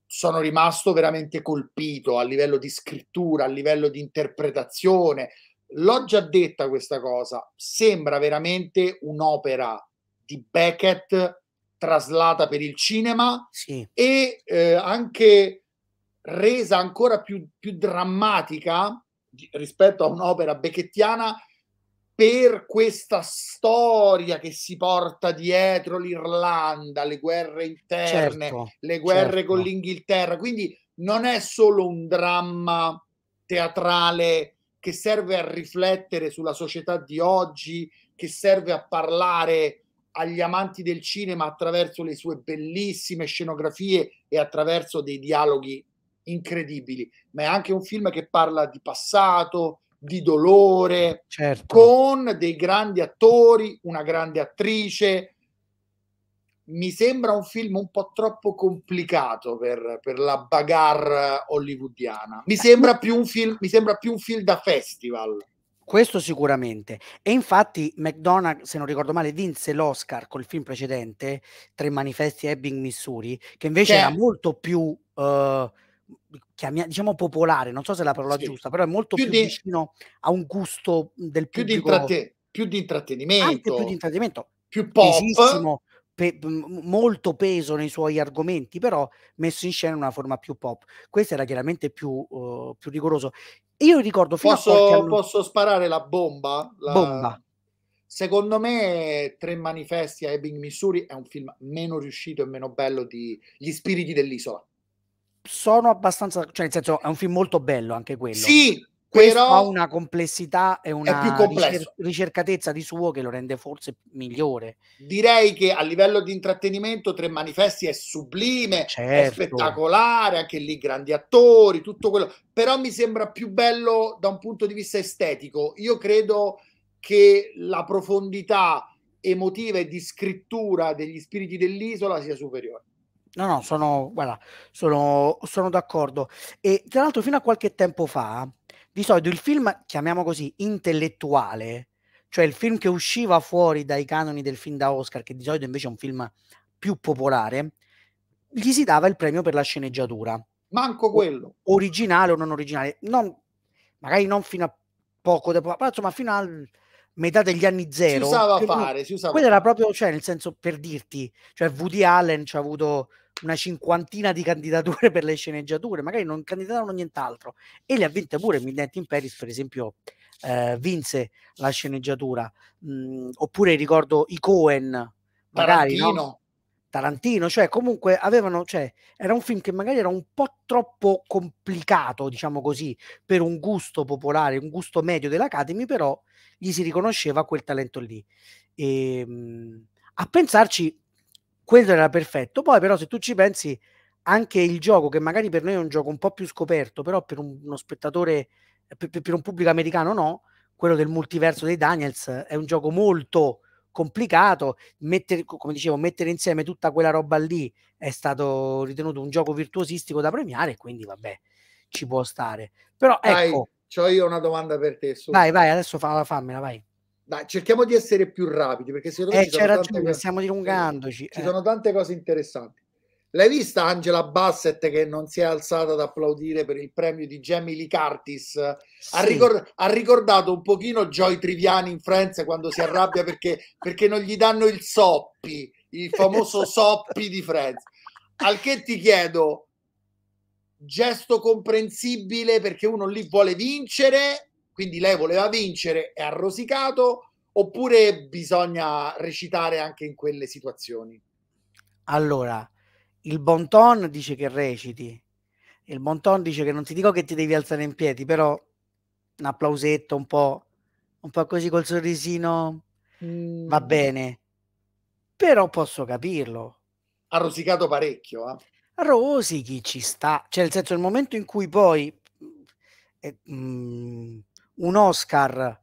sono rimasto veramente colpito a livello di scrittura, a livello di interpretazione, l'ho già detta questa cosa, sembra veramente un'opera di Beckett traslata per il cinema sì. e eh, anche resa ancora più, più drammatica rispetto a un'opera becchettiana per questa storia che si porta dietro l'Irlanda, le guerre interne, certo, le guerre certo. con l'Inghilterra. Quindi non è solo un dramma teatrale che serve a riflettere sulla società di oggi, che serve a parlare agli amanti del cinema attraverso le sue bellissime scenografie e attraverso dei dialoghi incredibili, ma è anche un film che parla di passato, di dolore, certo. con dei grandi attori, una grande attrice, mi sembra un film un po' troppo complicato per, per la bagarre hollywoodiana. Mi sembra, film, mi sembra, più un film, da festival. Questo sicuramente. E infatti McDonagh, se non ricordo male, vinse l'Oscar col film precedente, Tre manifesti Ebbing, Missouri, che invece che... era certo. molto più, uh, diciamo, popolare, non so se è la parola sì. giusta, però è molto più, più di... vicino a un gusto del pubblico. Più di, intratte... più di intrattenimento. Anche più di intrattenimento. Più pop. Visissimo pe- molto peso nei suoi argomenti, però messo in scena in una forma più pop. Questo era chiaramente più, uh, più rigoroso. Io ricordo fino posso, anno... posso sparare la bomba? La... Bomba. Secondo me, Tre manifesti a Ebbing, Missouri è un film meno riuscito e meno bello di Gli spiriti dell'isola. Sono abbastanza, cioè, nel senso, è un film molto bello anche quello. Sì, però ha una complessità e una ricer- ricercatezza di suo che lo rende forse migliore. Direi che a livello di intrattenimento Tre Manifesti è sublime, certo. è spettacolare, anche lì grandi attori, tutto quello, però mi sembra più bello da un punto di vista estetico. Io credo che la profondità emotiva e di scrittura degli spiriti dell'isola sia superiore. No, no, sono, guarda, sono, sono d'accordo. E tra l'altro fino a qualche tempo fa di solito il film, chiamiamo così, intellettuale, cioè il film che usciva fuori dai canoni del film da Oscar, che di solito invece è un film più popolare, gli si dava il premio per la sceneggiatura. Manco quello. O- originale o non originale. Non, magari non fino a poco dopo, però insomma fino a metà degli anni zero. Si usava fare, si usava. Quello era proprio, cioè nel senso, per dirti, cioè Woody Allen ci ha avuto una cinquantina di candidature per le sceneggiature, magari non candidavano nient'altro e le ha vinte pure Midnight in Paris, per esempio eh, vinse la sceneggiatura, mm, oppure ricordo i Cohen, magari Tarantino. No? Tarantino, cioè comunque avevano, cioè, era un film che magari era un po' troppo complicato, diciamo così, per un gusto popolare, un gusto medio dell'Academy, però gli si riconosceva quel talento lì. E, ehm, a pensarci, quello era perfetto. Poi, però, se tu ci pensi, anche il gioco, che magari per noi è un gioco un po' più scoperto, però per un, uno spettatore, eh, per, per, un pubblico americano no, quello del multiverso dei Daniels è un gioco molto complicato, mettere, come dicevo, mettere insieme tutta quella roba lì è stato ritenuto un gioco virtuosistico da premiare, quindi vabbè, ci può stare. Però Dai, ecco. Ho io una domanda per te. Su. Vai, vai, adesso fa, fammela, vai. Dai, cerchiamo di essere più rapidi perché secondo eh, me c'è ragione, cose... stiamo dilungandoci. Ci eh. sono tante cose interessanti. L'hai vista Angela Bassett che non si è alzata ad applaudire per il premio di Jamie Lee Curtis? Sì. Ha, ricord- ha, ricordato un pochino Joy Triviani in Friends quando si arrabbia perché, perché non gli danno il soppi, il famoso soppi di Friends. Al che ti chiedo, gesto comprensibile perché uno lì vuole vincere quindi lei voleva vincere, è arrosicato, oppure bisogna recitare anche in quelle situazioni? Allora, il bon ton dice che reciti, il bon ton dice che non ti dico che ti devi alzare in piedi, però un applausetto un po', un po così col sorrisino mm. va bene, però posso capirlo. Ha rosicato parecchio, eh? Rosichi ci sta, cioè nel senso il momento in cui poi... Eh, mm, un Oscar,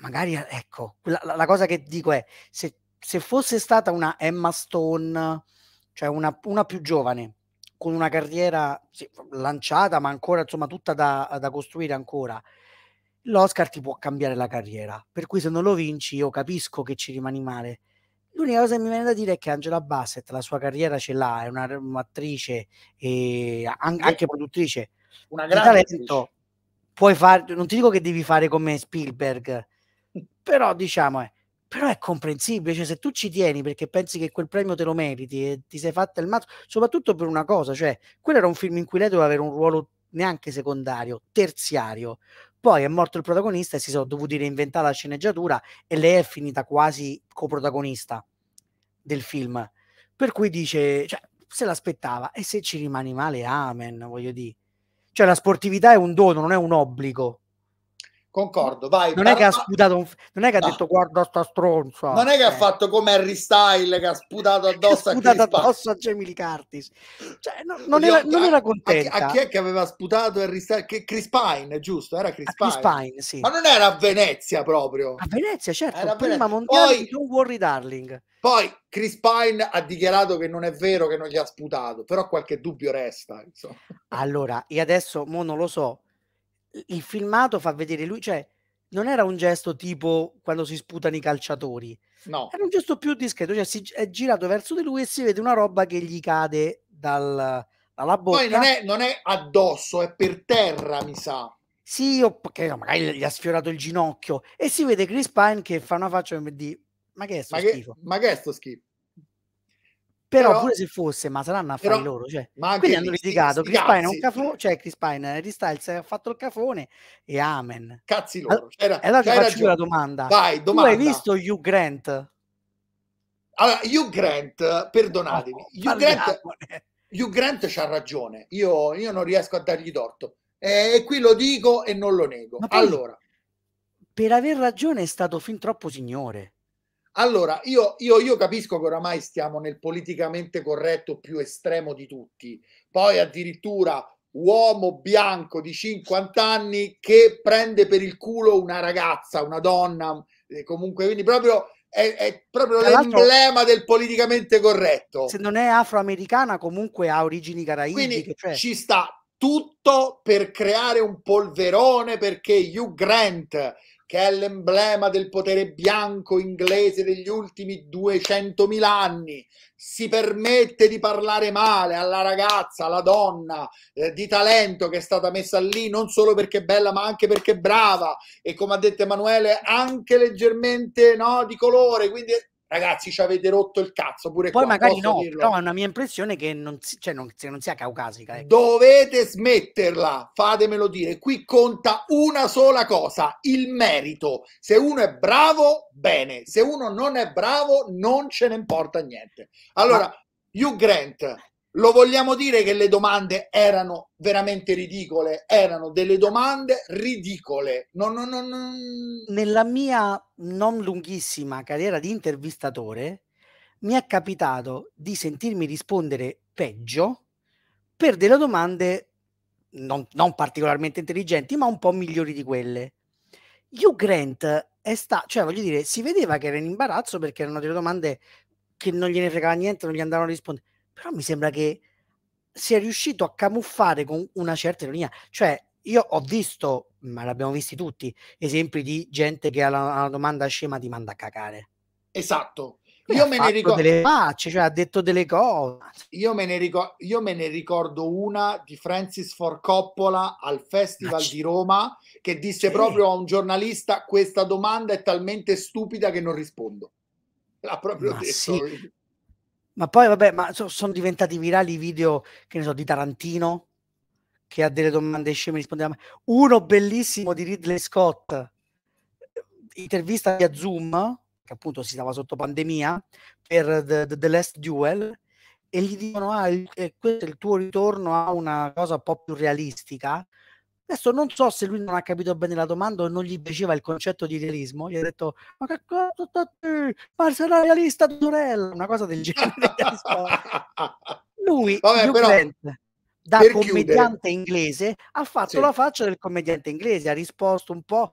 magari eh, ecco, la, la cosa che dico è, se, se, fosse stata una Emma Stone, cioè una, una più giovane, con una carriera sì, lanciata, ma ancora insomma tutta da, da, costruire ancora. L'Oscar ti può cambiare la carriera, per cui se non lo vinci io capisco che ci rimani male. L'unica cosa che mi viene da dire è che Angela Bassett la sua carriera ce l'ha, è un'attrice e anche produttrice una grande di talento, puoi fare, non ti dico che devi fare come Spielberg, però diciamo, eh, però è comprensibile, cioè se tu ci tieni perché pensi che quel premio te lo meriti e ti sei fatta il mazzo, soprattutto per una cosa, cioè quello era un film in cui lei doveva avere un ruolo neanche secondario, terziario. Poi è morto il protagonista e si sono dovuti reinventare la sceneggiatura e lei è finita quasi coprotagonista del film. Per cui dice, cioè, se l'aspettava e se ci rimani male, amen, voglio dire. Cioè la sportività è un dono, non è un obbligo. Concordo, vai. Non è che ha sputato, un... non è che ha no. detto guarda sta stronza. Non è che eh. ha fatto come Harry Style che ha sputato addosso, ha sputato a, addosso a Jamie Lee Curtis. Cioè, no, non, Io, era, non a, era contenta. A, a, chi è che aveva sputato Harry Style? Che Chris Pine, giusto? Era Chris, Pine. Chris Pine. sì. Ma non era a Venezia proprio. A Venezia, certo. Era prima Venezia. mondiale Poi... di Don't Worry Darling. Poi Chris Pine ha dichiarato che non è vero che non gli ha sputato, però qualche dubbio resta. Insomma. Allora, e adesso, mo non lo so, il filmato fa vedere lui, cioè non era un gesto tipo quando si sputano i calciatori, no. era un gesto più discreto, cioè si è girato verso di lui e si vede una roba che gli cade dal, dalla bocca. Poi non è, non è addosso, è per terra, mi sa. Sì, o che magari gli ha sfiorato il ginocchio e si vede Chris Pine che fa una faccia di ma che è sto ma schifo? Che, ma che è sto schifo? Però, però, pure se fosse, ma saranno affari però, loro. Cioè. Quindi hanno litigato. Chris cazzi. Pine, un cafo, cioè Chris Pine, Harry Styles ha fatto il cafone e amen. Cazzi loro. C'era, e allora ti faccio la domanda. Vai, domanda. Tu hai visto Hugh Grant? Allora, Hugh Grant, perdonatemi, oh, Hugh, Grant, Hugh Grant c'ha ragione, io, io, non riesco a dargli torto. E eh, qui lo dico e non lo nego. Poi, allora, per aver ragione è stato fin troppo signore. Allora, io, io, io, capisco che oramai stiamo nel politicamente corretto più estremo di tutti, poi addirittura uomo bianco di 50 anni che prende per il culo una ragazza, una donna, eh, comunque, quindi proprio è, è, proprio l'emblema del politicamente corretto. Se non è afroamericana, comunque ha origini caraibiche. Quindi cioè. ci sta tutto per creare un polverone perché Hugh Grant che è l'emblema del potere bianco inglese degli ultimi 200.000 anni, si permette di parlare male alla ragazza, alla donna eh, di talento che è stata messa lì non solo perché è bella ma anche perché è brava e come ha detto Emanuele anche leggermente no, di colore, quindi ragazzi ci avete rotto il cazzo pure poi qua, magari no dirlo? però è una mia impressione che non, si, cioè non, non sia caucasica ecco. dovete smetterla fatemelo dire qui conta una sola cosa il merito se uno è bravo bene se uno non è bravo non ce ne importa niente allora Ma... Hugh Grant lo vogliamo dire che le domande erano veramente ridicole, erano delle domande ridicole. Non, non, non, Nella mia non lunghissima carriera di intervistatore mi è capitato di sentirmi rispondere peggio per delle domande non, non particolarmente intelligenti, ma un po' migliori di quelle. Hugh Grant è stato, cioè voglio dire, si vedeva che era in imbarazzo perché erano delle domande che non gliene fregava niente, non gli andavano a rispondere però mi sembra che sia riuscito a camuffare con una certa ironia. Cioè, io ho visto, ma l'abbiamo visti tutti, esempi di gente che alla, alla domanda scema ti manda a cacare. Esatto. Lui io me ne ricordo delle facce, cioè ha detto delle cose. Io me, ne ricordo, io me ne ricordo una di Francis Ford Coppola al Festival c- di Roma che disse sì. proprio a un giornalista questa domanda è talmente stupida che non rispondo. L'ha proprio ma detto. Sì. Ma poi, vabbè, ma so, sono diventati virali i video, che ne so, di Tarantino, che ha delle domande sceme, rispondeva. Uno bellissimo di Ridley Scott, eh, intervista via Zoom, che appunto si stava sotto pandemia, per The, The, The Last Duel, e gli dicono, ah, il, eh, questo è il tuo ritorno a una cosa un po' più realistica, Adesso non so se lui non ha capito bene la domanda o non gli piaceva il concetto di realismo. Gli ha detto: Ma che cazzo, ma sarà realista Torella? Una cosa del genere. lui, Vabbè, però, Brent, da commediante chiudere. inglese, ha fatto sì. la faccia del commediante inglese, ha risposto un po'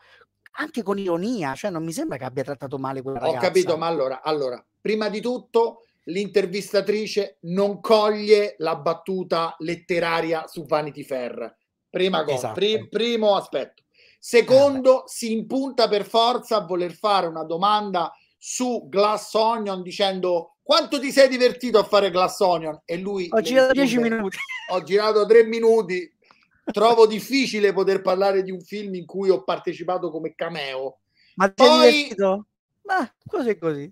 anche con ironia. Cioè, non mi sembra che abbia trattato male quella Ho ragazza. Ho capito, ma allora, allora, prima di tutto, l'intervistatrice non coglie la battuta letteraria su Vanity Fair Prima cosa, esatto. pri- primo aspetto. Secondo, eh, si impunta per forza a voler fare una domanda su Glass Onion dicendo quanto ti sei divertito a fare Glass Onion? E lui... Ho girato dieci minuti. Ho girato tre minuti. Trovo difficile poter parlare di un film in cui ho partecipato come cameo. Ma Poi... Ma così così.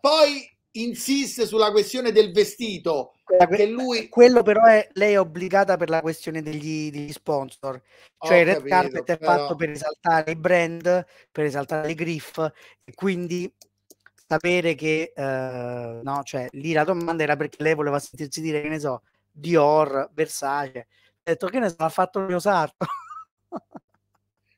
Poi insiste sulla questione del vestito. Que- lui... Quello però è, lei è obbligata per la questione degli, degli sponsor. Cioè il red capito, carpet è però... fatto per esaltare i brand, per esaltare i griff, e quindi sapere che eh, no, cioè lì la domanda era perché lei voleva sentirsi dire che ne so, Dior, Versace. Ha detto che ne sono fatto il mio sarto.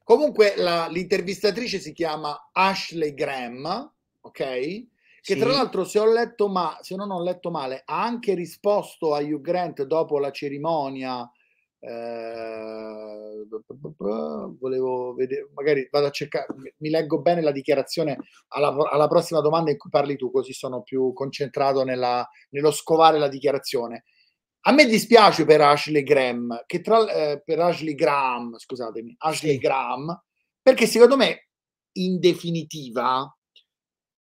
Comunque la, l'intervistatrice si chiama Ashley Graham, ok? che sì. tra l'altro se ho letto ma se non ho letto male ha anche risposto a Hugh Grant dopo la cerimonia eh, volevo vedere magari vado a cercare mi leggo bene la dichiarazione alla, alla prossima domanda in cui parli tu così sono più concentrato nella, nello scovare la dichiarazione a me dispiace per Ashley Graham che tra, eh, per Ashley Graham scusatemi Ashley sì. Graham perché secondo me in definitiva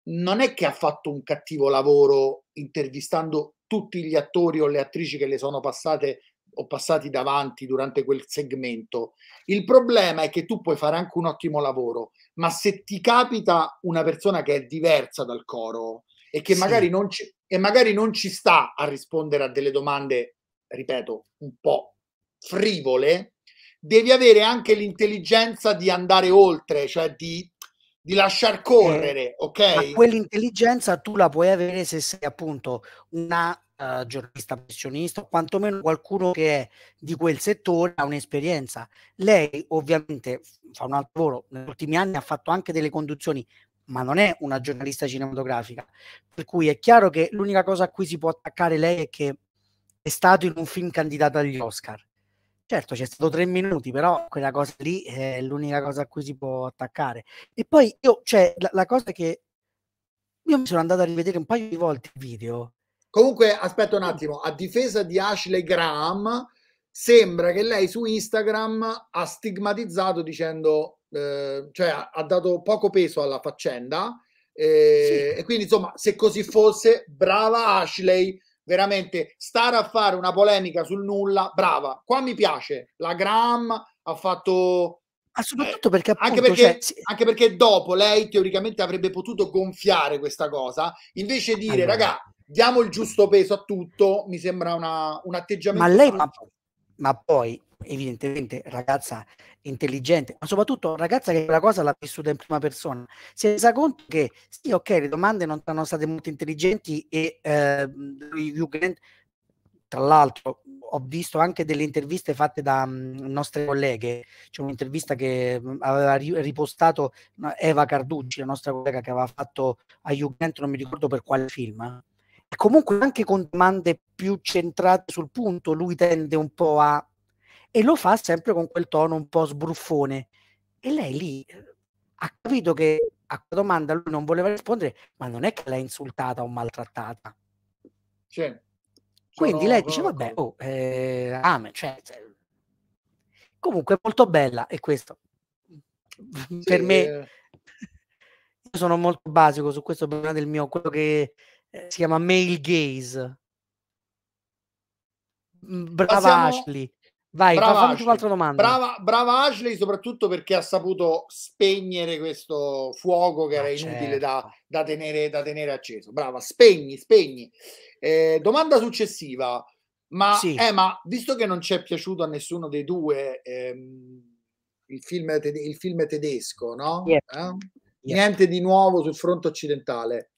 non è che ha fatto un cattivo lavoro intervistando tutti gli attori o le attrici che le sono passate o passati davanti durante quel segmento. Il problema è che tu puoi fare anche un ottimo lavoro, ma se ti capita una persona che è diversa dal coro e che sì. magari, non ci, e magari non ci sta a rispondere a delle domande, ripeto, un po' frivole, devi avere anche l'intelligenza di andare oltre, cioè di di lasciar eh, correre, ok? Ma quell'intelligenza tu la puoi avere se sei appunto una uh, giornalista professionista o quantomeno qualcuno che è di quel settore, ha un'esperienza. Lei ovviamente fa un altro lavoro, negli ultimi anni ha fatto anche delle conduzioni, ma non è una giornalista cinematografica, per cui è chiaro che l'unica cosa a cui si può attaccare lei è che è stato in un film candidato agli Oscar. Certo, c'è stato tre minuti, però quella cosa lì eh, è l'unica cosa a cui si può attaccare. E poi io, cioè, la, la cosa che io mi sono andato a rivedere un paio di volte il video. Comunque, aspetta un attimo, a difesa di Ashley Graham, sembra che lei su Instagram ha stigmatizzato dicendo, eh, cioè ha, dato poco peso alla faccenda. Eh, sì. E quindi, insomma, se così fosse, brava Ashley, veramente stare a fare una polemica sul nulla, brava. Qua mi piace, la Graham ha fatto... Ma ah, soprattutto eh, perché, appunto, anche, perché, cioè, sì. anche perché dopo lei teoricamente avrebbe potuto gonfiare questa cosa, invece dire, allora. raga, diamo il giusto peso a tutto, mi sembra una, un atteggiamento... Ma lei, ma, ma poi evidentemente ragazza intelligente, ma soprattutto ragazza che quella cosa l'ha vissuta in prima persona, si è resa conto che sì, ok, le domande non sono state molto intelligenti e eh, Grant, tra l'altro ho visto anche delle interviste fatte da mh, mm, nostre colleghe, c'è un'intervista che mh, mm, aveva ri- ripostato Eva Carducci, la nostra collega che aveva fatto a Hugh Grant, non mi ricordo per quale film, eh. comunque anche con domande più centrate sul punto lui tende un po' a e lo fa sempre con quel tono un po' sbruffone. E lei lì eh, ha capito che a quella domanda lui non voleva rispondere, ma non è che l'ha insultata o maltrattata. Cioè, Quindi lei dice, vabbè, oh, eh, amen, cioè, comunque è molto bella e questo mm, sì, per me eh... io sono molto basico su questo problema del mio quello che eh, si chiama male gaze brava Passiamo... Ashley Vai, brava un'altra domanda. Brava, brava, Ashley, soprattutto perché ha saputo spegnere questo fuoco che era inutile da, certo. da, tenere, da tenere, acceso. Brava, spegni, spegni. Eh, domanda successiva. Ma, sì. eh, ma, visto che non ci è piaciuto a nessuno dei due ehm, il, film il, film tedesco, no? Yeah. Eh? Yeah. Niente di nuovo sul fronte occidentale.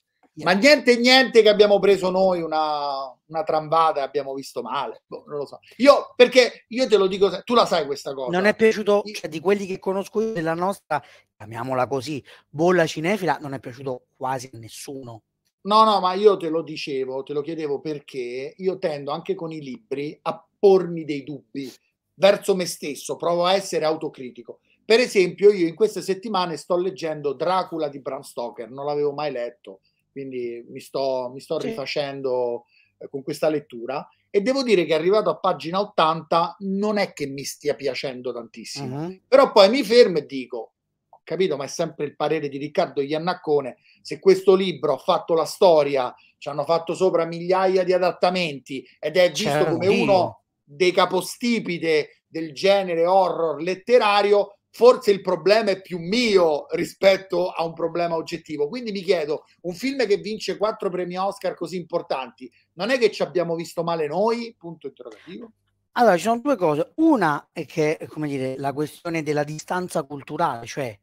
Ma niente, niente che abbiamo preso noi una, una trambata e abbiamo visto male. Boh, non lo so. Io, perché io te lo dico, tu la sai questa cosa. Non è piaciuto, cioè, di quelli che conosco io, della nostra, chiamiamola così, bolla cinefila, non è piaciuto quasi a nessuno. No, no, ma io te lo dicevo, te lo chiedevo perché io tendo anche con i libri a pormi dei dubbi verso me stesso, provo a essere autocritico. Per esempio, io in queste settimane sto leggendo Dracula di Bram Stoker, non l'avevo mai letto quindi mi sto, mi sto sì. rifacendo eh, con questa lettura e devo dire che arrivato a pagina 80 non è che mi stia piacendo tantissimo, uh-huh. però poi mi fermo e dico, ho capito, ma è sempre il parere di Riccardo Iannaccone, se questo libro ha fatto la storia, ci hanno fatto sopra migliaia di adattamenti ed è visto C'era come Dio. uno dei capostipite del genere horror letterario, forse il problema è più mio rispetto a un problema oggettivo. Quindi mi chiedo, un film che vince quattro premi Oscar così importanti, non è che ci abbiamo visto male noi? Punto interrogativo. Allora, ci sono due cose. Una è che, come dire, la questione della distanza culturale, cioè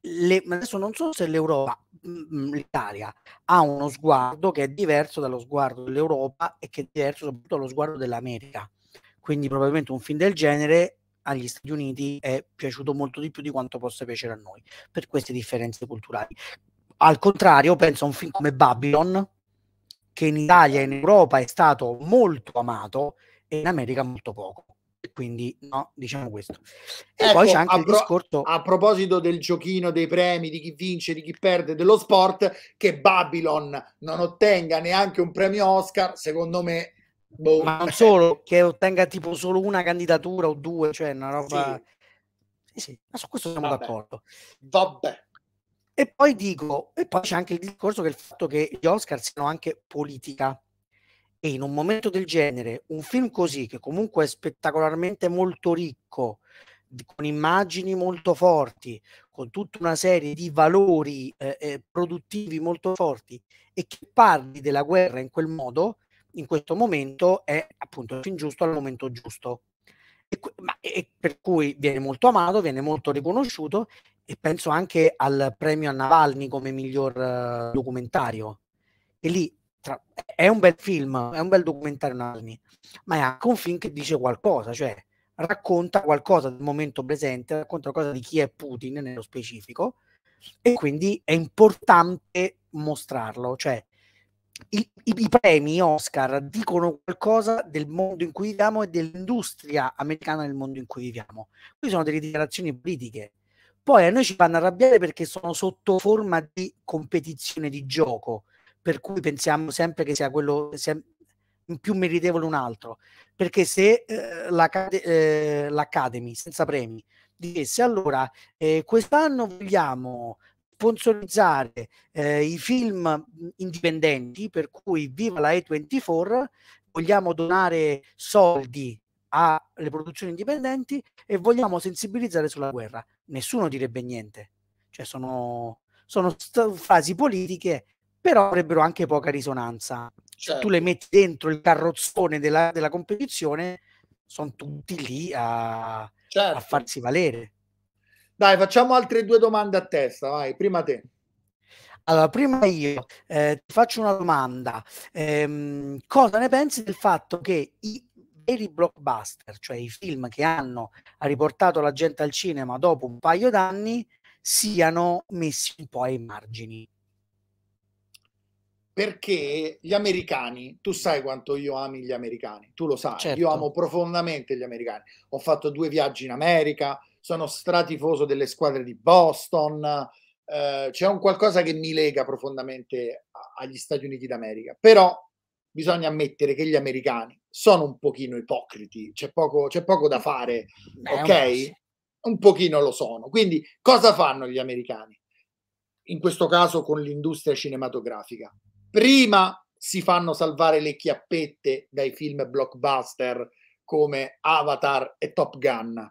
le, adesso non so se l'Europa, mm, mm, l'Italia, ha uno sguardo che è diverso dallo sguardo dell'Europa e che è diverso soprattutto dallo sguardo dell'America. Quindi probabilmente un film del genere agli Stati Uniti è piaciuto molto di più di quanto possa piacere a noi, per queste differenze culturali. Al contrario, penso a un film come Babylon, che in Italia e in Europa è stato molto amato e in America molto poco. Quindi, no, diciamo questo. E ecco, poi c'è anche a, pro- discorso... a proposito del giochino, dei premi, di chi vince, di chi perde, dello sport, che Babylon non ottenga neanche un premio Oscar, secondo me Boh. Ma non solo, che ottenga tipo solo una candidatura o due, cioè una roba... Sì, sì, sì ma su questo siamo Vabbè. d'accordo. Vabbè. E poi dico, e poi c'è anche il discorso che il fatto che gli Oscar siano anche politica. E in un momento del genere, un film così, che comunque è spettacolarmente molto ricco, con immagini molto forti, con tutta una serie di valori eh, eh, produttivi molto forti, e che parli della guerra in quel modo, in questo momento è appunto giusto al momento giusto. E, ma, e per cui viene molto amato, viene molto riconosciuto e penso anche al premio a Navalny come miglior uh, documentario. E lì tra, è un bel film, è un bel documentario Navalny, ma è anche un film che dice qualcosa, cioè racconta qualcosa del momento presente, racconta qualcosa di chi è Putin nello specifico e quindi è importante mostrarlo, cioè i, i, i, premi Oscar dicono qualcosa del mondo in cui viviamo e dell'industria americana nel mondo in cui viviamo. Qui sono delle dichiarazioni politiche. Poi a noi ci fanno arrabbiare perché sono sotto forma di competizione di gioco, per cui pensiamo sempre che sia quello sem- più meritevole un altro. Perché se eh, l'Acad- eh, l'Academy, senza premi, dicesse allora eh, quest'anno vogliamo sponsorizzare eh, i film mhmm, indipendenti, per cui viva la E24, vogliamo donare soldi alle produzioni indipendenti e vogliamo sensibilizzare sulla guerra. Nessuno direbbe niente, cioè sono, sono st- frasi politiche, però avrebbero anche poca risonanza. Cioè, certo. Tu le certo. metti dentro il carrozzone della, della competizione, sono tutti lì a, certo. a farsi valere. Dai, facciamo altre due domande a testa, vai, prima te. Allora, prima io eh, ti faccio una domanda. Eh, cosa ne pensi del fatto che i veri blockbuster, cioè i film che hanno riportato la gente al cinema dopo un paio d'anni, siano messi un po' ai margini? Perché gli americani, tu sai quanto io ami gli americani, tu lo sai, certo. io amo profondamente gli americani. Ho fatto due viaggi in America, sono stratifoso delle squadre di Boston, eh, c'è un qualcosa che mi lega profondamente agli Stati Uniti d'America, però bisogna ammettere che gli americani sono un pochino ipocriti, c'è poco, c'è poco da fare, Beh, ok? Un pochino lo sono. Quindi cosa fanno gli americani? In questo caso con l'industria cinematografica. Prima si fanno salvare le chiappette dai film blockbuster come Avatar e Top Gun.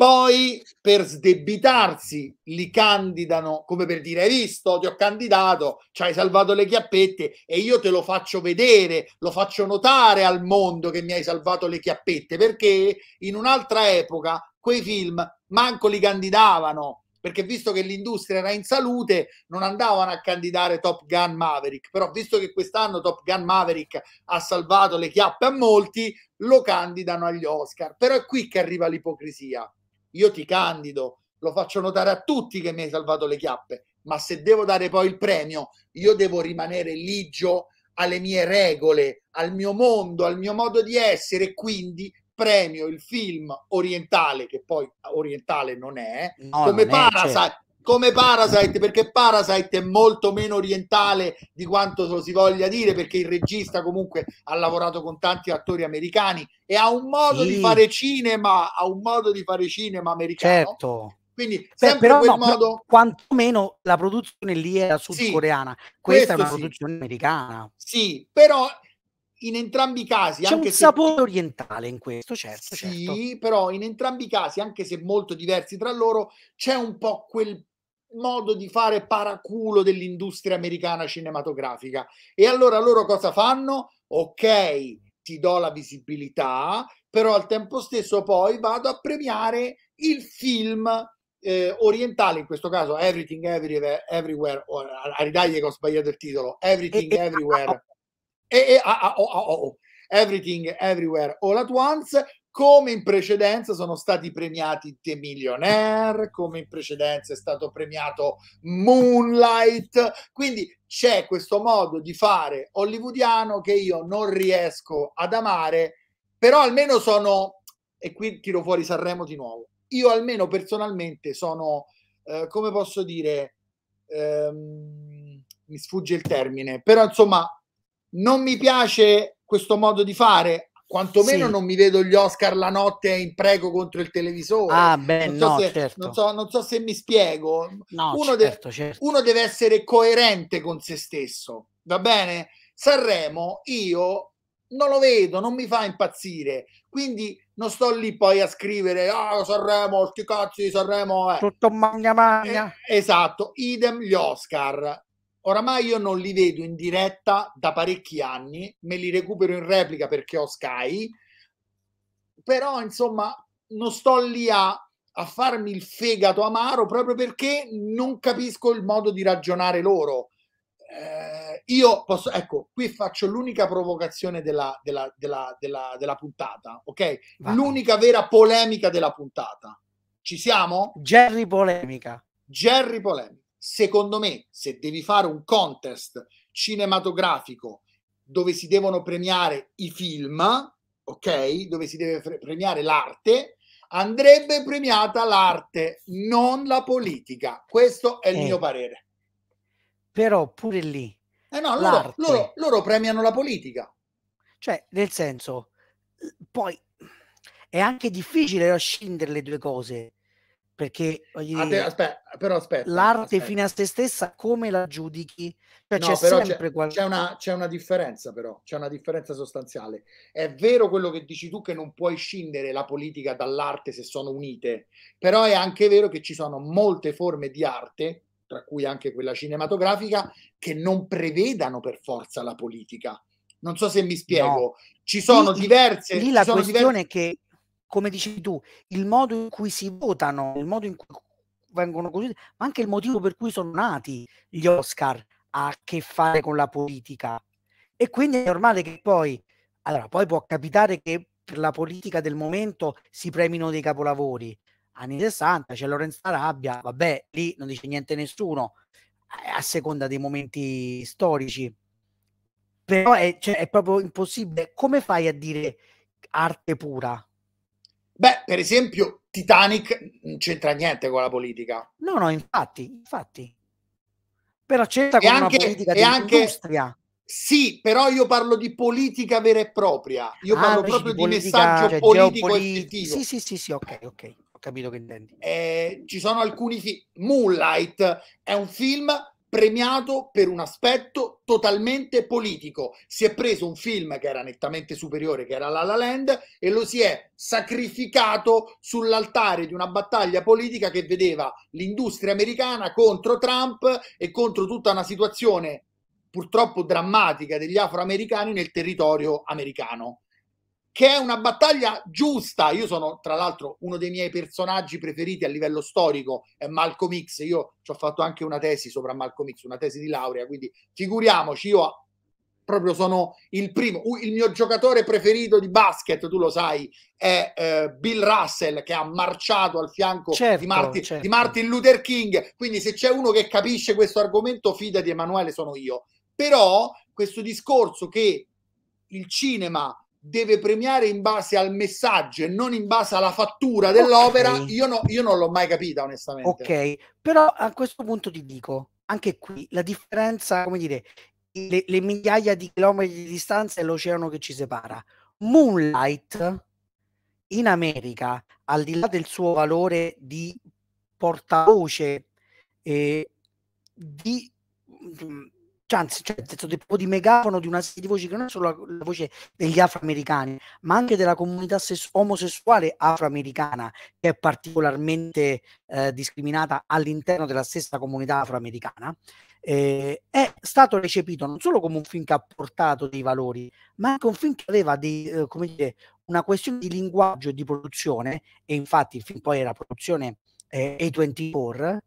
Poi per sdebitarsi li candidano come per dire: Hai visto, ti ho candidato, ci hai salvato le chiappette e io te lo faccio vedere, lo faccio notare al mondo che mi hai salvato le chiappette. Perché in un'altra epoca quei film manco li candidavano perché visto che l'industria era in salute non andavano a candidare Top Gun Maverick, però visto che quest'anno Top Gun Maverick ha salvato le chiappe a molti, lo candidano agli Oscar. Però è qui che arriva l'ipocrisia io ti candido, lo faccio notare a tutti che mi hai salvato le chiappe, ma se devo dare poi il premio, io devo rimanere ligio alle mie regole, al mio mondo, al mio modo di essere, quindi premio il film orientale, che poi orientale non è, no, come non Parasite. È, cioè, come Parasite, perché Parasite è molto meno orientale di quanto lo si voglia dire, perché il regista comunque ha lavorato con tanti attori americani e ha un modo sì. di fare cinema, ha un modo di fare cinema americano. Certo. Quindi sempre Beh, però no, modo... però, quantomeno la produzione lì era sudcoreana, sì, questa è una produzione americana. Sì, però in entrambi i casi c'è anche un se... sapore orientale in questo certo sì certo. però in entrambi i casi anche se molto diversi tra loro c'è un po' quel modo di fare paraculo dell'industria americana cinematografica. E allora loro cosa fanno? Ok, ti do la visibilità, però al tempo stesso poi vado a premiare il film eh, orientale, in questo caso Everything Everywhere, everywhere oh, a che ho sbagliato il titolo, Everything eh, eh, Everywhere. Ah, ah. E, e, a, a, a, Everything Everywhere All At Once come in precedenza sono stati premiati The Millionaire, come in precedenza è stato premiato Moonlight, quindi c'è questo modo di fare hollywoodiano che io non riesco ad amare, però almeno sono, e qui tiro fuori Sanremo di nuovo, io almeno personalmente sono, eh, come posso dire, ehm, mi sfugge il termine, però insomma non mi piace questo modo di fare, quantomeno sì. non mi vedo gli Oscar la notte in prego contro il televisore. Ah, beh, non so no, se, certo. non, so, non so, se mi spiego. No, uno, certo, de- certo. uno deve essere coerente con se stesso, va bene? Sanremo io non lo vedo, non mi fa impazzire, quindi non sto lì poi a scrivere ah oh, Sanremo, sti cazzi di Sanremo. Eh. Tutto magna magna. Eh, esatto, idem gli Oscar. Oramai io non li vedo in diretta da parecchi anni, me li recupero in replica perché ho Sky, però insomma non sto lì a, a farmi il fegato amaro proprio perché non capisco il modo di ragionare loro. Eh, io posso, ecco, qui faccio l'unica provocazione della, della, della, della puntata, ok? Vai. L'unica vera polemica della puntata. Ci siamo? Jerry polemica. Jerry polemica. Secondo me, se devi fare un contest cinematografico dove si devono premiare i film, ok? Dove si deve premiare l'arte, andrebbe premiata l'arte, non la politica. Questo è il eh, mio parere. Però pure lì. Eh no, loro, loro, loro premiano la politica. Cioè, nel senso, poi è anche difficile scindere le due cose perché dire, te, aspetta, però aspetta, l'arte aspetta. fino a se stessa come la giudichi cioè, no, c'è sempre c'è, qualche... c'è, una, c'è una differenza però c'è una differenza sostanziale è vero quello che dici tu che non puoi scindere la politica dall'arte se sono unite però è anche vero che ci sono molte forme di arte tra cui anche quella cinematografica che non prevedano per forza la politica non so se mi spiego no. ci sono lì, diverse lì la questione diverse... è che come dici tu, il modo in cui si votano, il modo in cui vengono così, ma anche il motivo per cui sono nati gli Oscar ha a che fare con la politica. E quindi è normale che poi, allora, poi può capitare che per la politica del momento si premino dei capolavori. Anni 60 c'è Lorenzo Arabia, vabbè, lì non dice niente nessuno, eh, a seconda dei momenti storici. Però è, cioè, è proprio impossibile. Come fai a dire arte pura? Beh, per esempio, Titanic non c'entra niente con la politica. No, no, infatti, infatti. Però c'entra e con anche, una politica dell'industria. Anche, sì, però io parlo di politica vera e propria. Io ah, parlo proprio di, politica, di messaggio cioè, politico Sì, sì, sì, sì, ok, ok. Ho capito che intendi. Eh, ci sono alcuni film. Moonlight è un film premiato per un aspetto totalmente politico. Si è preso un film che era nettamente superiore, che era La La Land, e lo si è sacrificato sull'altare di una battaglia politica che vedeva l'industria americana contro Trump e contro tutta una situazione purtroppo drammatica degli afroamericani nel territorio americano che è una battaglia giusta. Io sono, tra l'altro, uno dei miei personaggi preferiti a livello storico, è Malcolm X. Io ci ho fatto anche una tesi sopra Malcolm X, una tesi di laurea, quindi figuriamoci, io proprio sono il primo, il mio giocatore preferito di basket, tu lo sai, è eh, Bill Russell che ha marciato al fianco certo, di, Martin, certo. di Martin Luther King, quindi se c'è uno che capisce questo argomento, fida di Emanuele, sono io. Però questo discorso che il cinema deve premiare in base al messaggio e non in base alla fattura dell'opera, okay. io, no, io non l'ho mai capita onestamente. Ok, però a questo punto ti dico, anche qui la differenza, come dire, le, le migliaia di chilometri di distanza e l'oceano che ci separa. Moonlight in America, al di là del suo valore di portavoce, eh, di mm, cioè, anzi, cioè, questo tipo di megafono di una serie di voci che non è solo la, la voce degli afroamericani, ma anche della comunità ses- omosessuale afroamericana, che è particolarmente eh, discriminata all'interno della stessa comunità afroamericana, eh, è stato recepito non solo come un film che ha portato dei valori, ma anche un film che aveva dei, eh, come dire, una questione di linguaggio e di produzione, e infatti il film poi era produzione eh, A24,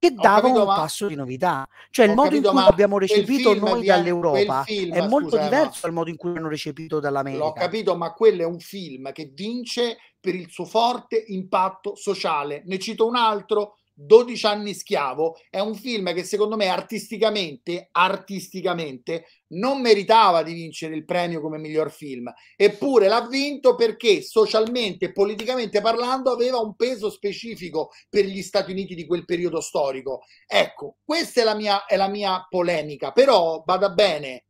che davano capito, un passo ma... di novità. Cioè il modo capito, in cui abbiamo recepito noi via, dall'Europa film, è molto scusa, diverso dal ma... modo in cui hanno recepito dall'America. L'ho capito, ma quello è un film che vince per il suo forte impatto sociale. Ne cito un altro, 12 anni schiavo è un film che secondo me artisticamente, artisticamente non meritava di vincere il premio come miglior film, eppure l'ha vinto perché socialmente e politicamente parlando aveva un peso specifico per gli Stati Uniti di quel periodo storico. Ecco, questa è la mia, è la mia polemica, però vada bene.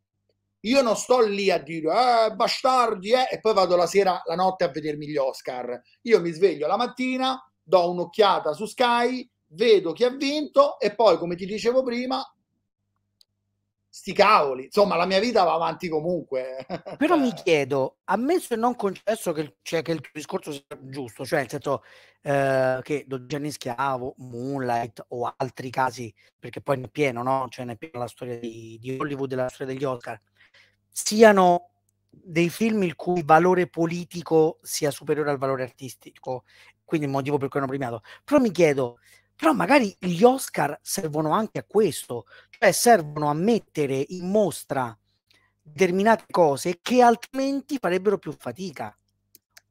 Io non sto lì a dire eh, bastardi eh, e poi vado la sera, la notte a vedermi gli Oscar. Io mi sveglio la mattina, do un'occhiata su Sky, vedo chi ha vinto e poi, come ti dicevo prima, sti cavoli, insomma la mia vita va avanti comunque. Però mi chiedo, ammesso e non concesso che, cioè, che il discorso sia giusto, cioè nel senso eh, che Gianni Schiavo, Moonlight o altri casi, perché poi ne è pieno, no? Cioè ne è piena la storia di, di Hollywood e la storia degli Oscar, siano dei film il cui valore politico sia superiore al valore artistico, quindi il motivo per cui hanno premiato. Però mi chiedo, però magari gli Oscar servono anche a questo, cioè servono a mettere in mostra determinate cose che altrimenti farebbero più fatica.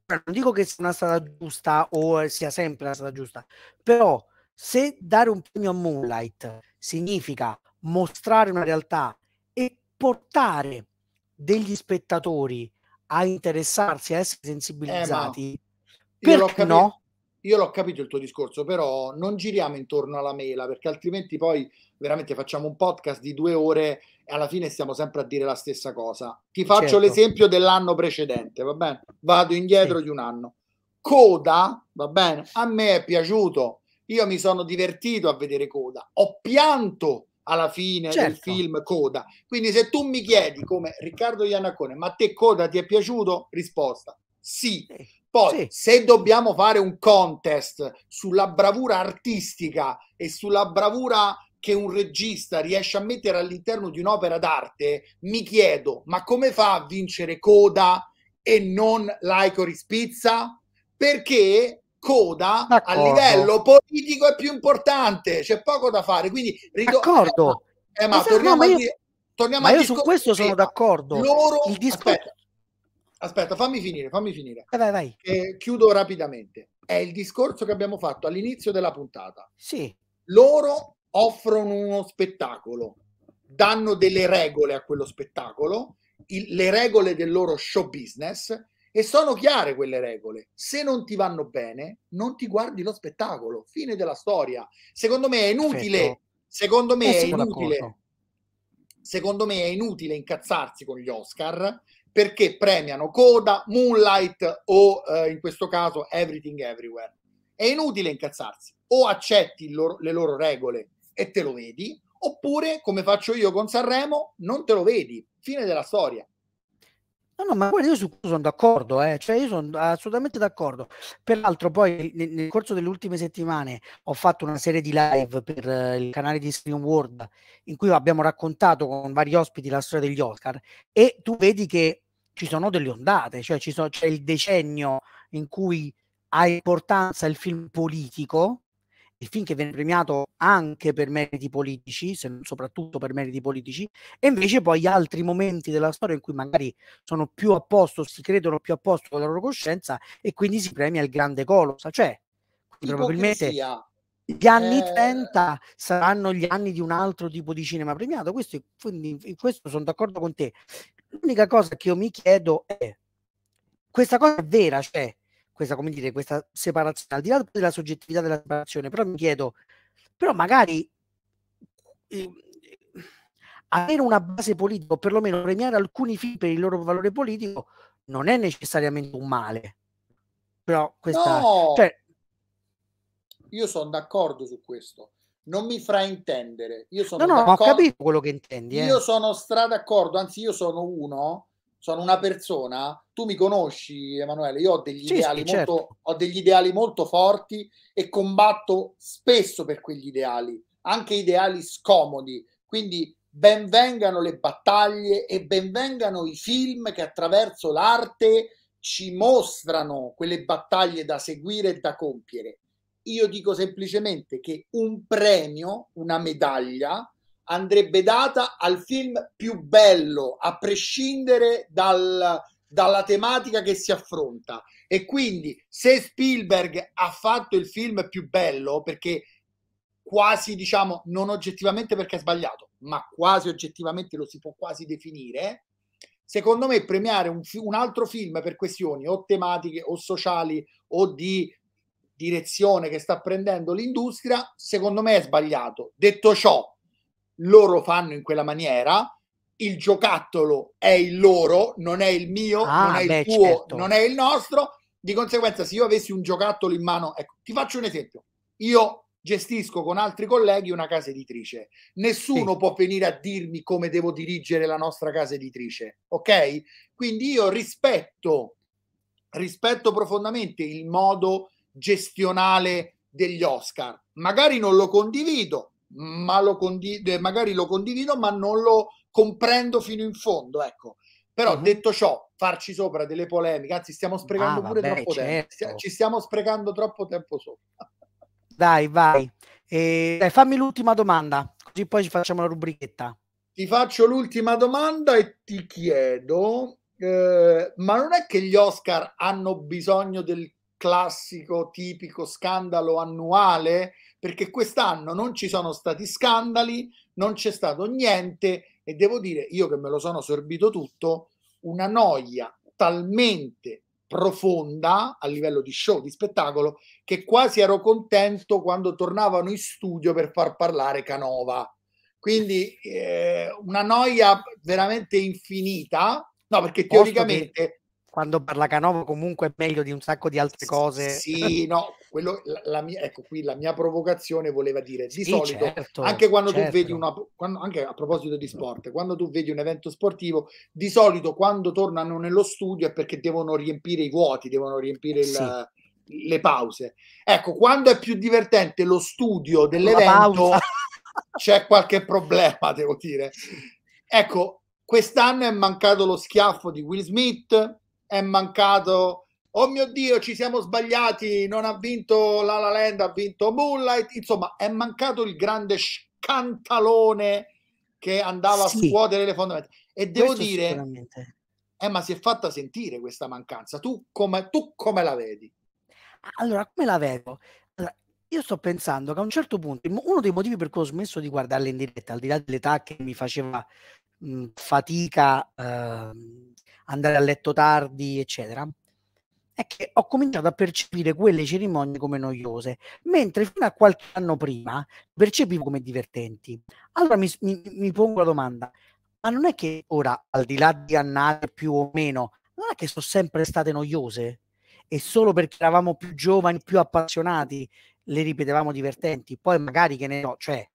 Non dico che sia una strada giusta o sia sempre la strada giusta, però se dare un premio a Moonlight significa mostrare una realtà e portare degli spettatori a interessarsi, a essere eh, sensibilizzati, eh, perché no? io l'ho capito il tuo discorso, però non giriamo intorno alla mela, perché altrimenti poi veramente facciamo un podcast di due ore e alla fine stiamo sempre a dire la stessa cosa. Ti faccio certo. l'esempio dell'anno precedente, va bene? Vado indietro sì. di un anno. Coda, va bene? A me è piaciuto, io mi sono divertito a vedere Coda, ho pianto alla fine certo. del film Coda. Quindi se tu mi chiedi come Riccardo Iannacone, ma a te Coda ti è piaciuto? Risposta, sì. sì poi, sì. se dobbiamo fare un contest sulla bravura artistica e sulla bravura che un regista riesce a mettere all'interno di un'opera d'arte, mi chiedo, ma come fa a vincere Coda e non Laico Rispizza? Perché Coda D'accordo. a livello politico è più importante, c'è poco da fare, quindi rido- d'accordo. Eh, ma esatto, torniamo no, ma io... a dire, torniamo ma io su questo sono d'accordo. Loro, discor- aspetta, aspetta, fammi finire, fammi finire. Eh vai, vai. Eh, chiudo rapidamente. È il discorso che abbiamo fatto all'inizio della puntata. Sì. Loro offrono uno spettacolo, danno delle regole a quello spettacolo, il, le regole del loro show business e sono chiare quelle regole. Se non ti vanno bene, non ti guardi lo spettacolo. Fine della storia. Secondo me è inutile. Perfetto. Secondo me è inutile. D'accordo. Secondo me è inutile incazzarsi con gli Oscar perché premiano Coda, Moonlight o eh, in questo caso Everything Everywhere. È inutile incazzarsi, o accetti loro, le loro regole e te lo vedi, oppure come faccio io con Sanremo, non te lo vedi, fine della storia. No, no, ma guarda, io su questo sono d'accordo, eh. cioè io sono assolutamente d'accordo. Peraltro poi nel, nel, corso delle ultime settimane ho fatto una serie di live per eh, il canale di Stream World in cui abbiamo raccontato con vari ospiti la storia degli Oscar e tu vedi che ci sono delle ondate, cioè sono, c'è il decennio in cui ha importanza il film politico, il film che viene premiato anche per meriti politici, se non soprattutto per meriti politici, e invece poi altri momenti della storia in cui magari sono più a posto, si credono più a posto con la loro coscienza e quindi si premia il grande colossa, cioè probabilmente gli anni eh... 30 saranno gli anni di un altro tipo di cinema premiato. Questo, quindi, questo sono d'accordo con te. L'unica cosa che io mi chiedo è, questa cosa è vera, cioè, questa, come dire, questa separazione, al di là della soggettività della separazione, però mi chiedo, però magari eh, avere una base politica, o perlomeno premiare alcuni film per il loro valore politico, non è necessariamente un male. Però questa... No! Cioè, Io sono d'accordo su questo non mi fraintendere. Io sono no, no, ho capito quello che intendi. Eh. Io sono stra d'accordo, anzi io sono uno, sono una persona, tu mi conosci Emanuele, io ho degli, sì, ideali, sì, molto, certo. ho degli ideali molto forti e combatto spesso per quegli ideali, anche ideali scomodi. Quindi benvengano le battaglie e benvengano i film che attraverso l'arte ci mostrano quelle battaglie da seguire e da compiere. Io dico semplicemente che un premio, una medaglia, andrebbe data al film più bello, a prescindere dal, dalla tematica che si affronta. E quindi se Spielberg ha fatto il film più bello, perché quasi diciamo non oggettivamente perché è sbagliato, ma quasi oggettivamente lo si può quasi definire, secondo me premiare un, un, altro film per questioni o tematiche o sociali o di direzione che sta prendendo l'industria, secondo me è sbagliato. Detto ciò, loro fanno in quella maniera, il giocattolo è il loro, non è il mio, ah, non è beh, il tuo, certo. non è il nostro. Di conseguenza, se io avessi un giocattolo in mano, ecco, ti faccio un esempio. Io gestisco con altri colleghi una casa editrice. Nessuno sì. può venire a dirmi come devo dirigere la nostra casa editrice, ok? Quindi io rispetto rispetto profondamente il modo gestionale degli Oscar. Magari non lo condivido, ma lo condivido, magari lo condivido, ma non lo comprendo fino in fondo, ecco. Però uh-huh. detto ciò, farci sopra delle polemiche, anzi stiamo sprecando ah, pure vabbè, troppo certo. tempo, ci stiamo sprecando troppo tempo sopra. Dai, vai. Eh, dai, fammi l'ultima domanda, così poi ci facciamo la rubrichetta. Ti faccio l'ultima domanda e ti chiedo, eh, ma non è che gli Oscar hanno bisogno del classico, tipico scandalo annuale, perché quest'anno non ci sono stati scandali, non c'è stato niente e devo dire, io che me lo sono sorbito tutto, una noia talmente profonda a livello di show, di spettacolo, che quasi ero contento quando tornavano in studio per far parlare Canova. Quindi eh, una noia veramente infinita, no perché teoricamente quando parla Canova comunque è meglio di un sacco di altre cose. Sì, no, quello, la, la mia, ecco qui la mia provocazione voleva dire, di sì, solito, certo, anche quando certo. tu vedi certo. una, quando, anche a proposito di sport, quando tu vedi un evento sportivo, di solito quando tornano nello studio è perché devono riempire i vuoti, devono riempire il, sì. le pause. Ecco, quando è più divertente lo studio dell'evento, c'è qualche problema, devo dire. Ecco, quest'anno è mancato lo schiaffo di Will Smith, è mancato oh mio Dio, ci siamo sbagliati, non ha vinto la La Land, ha vinto Moonlight, insomma è mancato il grande scantalone che andava sì. a scuotere le fondamenta. E devo Questo dire, eh, ma si è fatta sentire questa mancanza, tu come, tu come la vedi? Allora, come la vedo? Allora, io sto pensando che a un certo punto, uno dei motivi per cui ho smesso di guardarla in diretta, al di là dell'età che mi faceva mh, fatica... Eh, andare a letto tardi, eccetera, è che ho cominciato a percepire quelle cerimonie come noiose, mentre fino a qualche anno prima percepivo come divertenti. Allora mi, mi, mi pongo la domanda, ma non è che ora, al di là di annate più o meno, non è che sono sempre state noiose? E solo perché eravamo più giovani, più appassionati, le ripetevamo divertenti. Poi magari che ne so, cioè,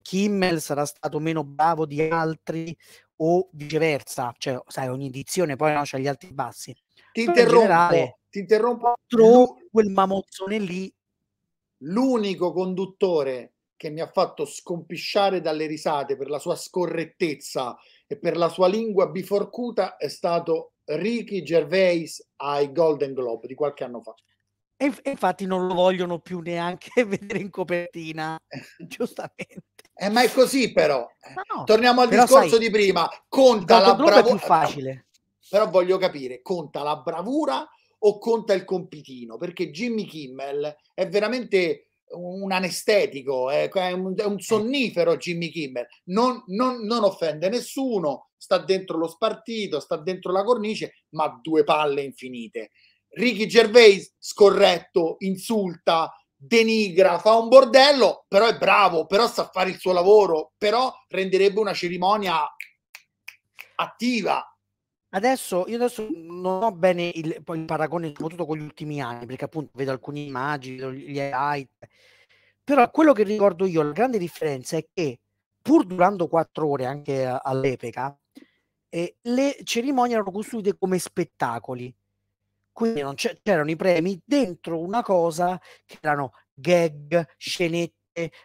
Kimmel sarà stato meno bravo di altri o viceversa, cioè sai, ogni edizione poi no, c'ha gli alti e bassi. Ti interrompo, generale, ti interrompo. Trovo quel mamozzone lì. L'unico conduttore che mi ha fatto scompisciare dalle risate per la sua scorrettezza e per la sua lingua biforcuta è stato Ricky Gervais ai Golden Globe di qualche anno fa. E infatti non lo vogliono più neanche vedere in copertina, eh. giustamente. Eh, ma è così però. Eh. No, Torniamo al discorso sai, di prima. Conta la bravura. più facile. Però voglio capire, conta la bravura o conta il compitino? Perché Jimmy Kimmel è veramente un anestetico, eh, è, un, è un sonnifero Jimmy Kimmel. Non, non, non offende nessuno, sta dentro lo spartito, sta dentro la cornice, ma due palle infinite. Ricky Gervais scorretto, insulta, denigra, fa un bordello, però è bravo, però sa fare il suo lavoro, però renderebbe una cerimonia attiva. Adesso io adesso non ho bene il, il paragone soprattutto con gli ultimi anni, perché appunto vedo alcune immagini, gli highlight, però quello che ricordo io, la grande differenza è che pur durando quattro ore anche all'epoca, eh, le cerimonie erano costruite come spettacoli quindi c'erano i premi dentro una cosa che erano gag, scenette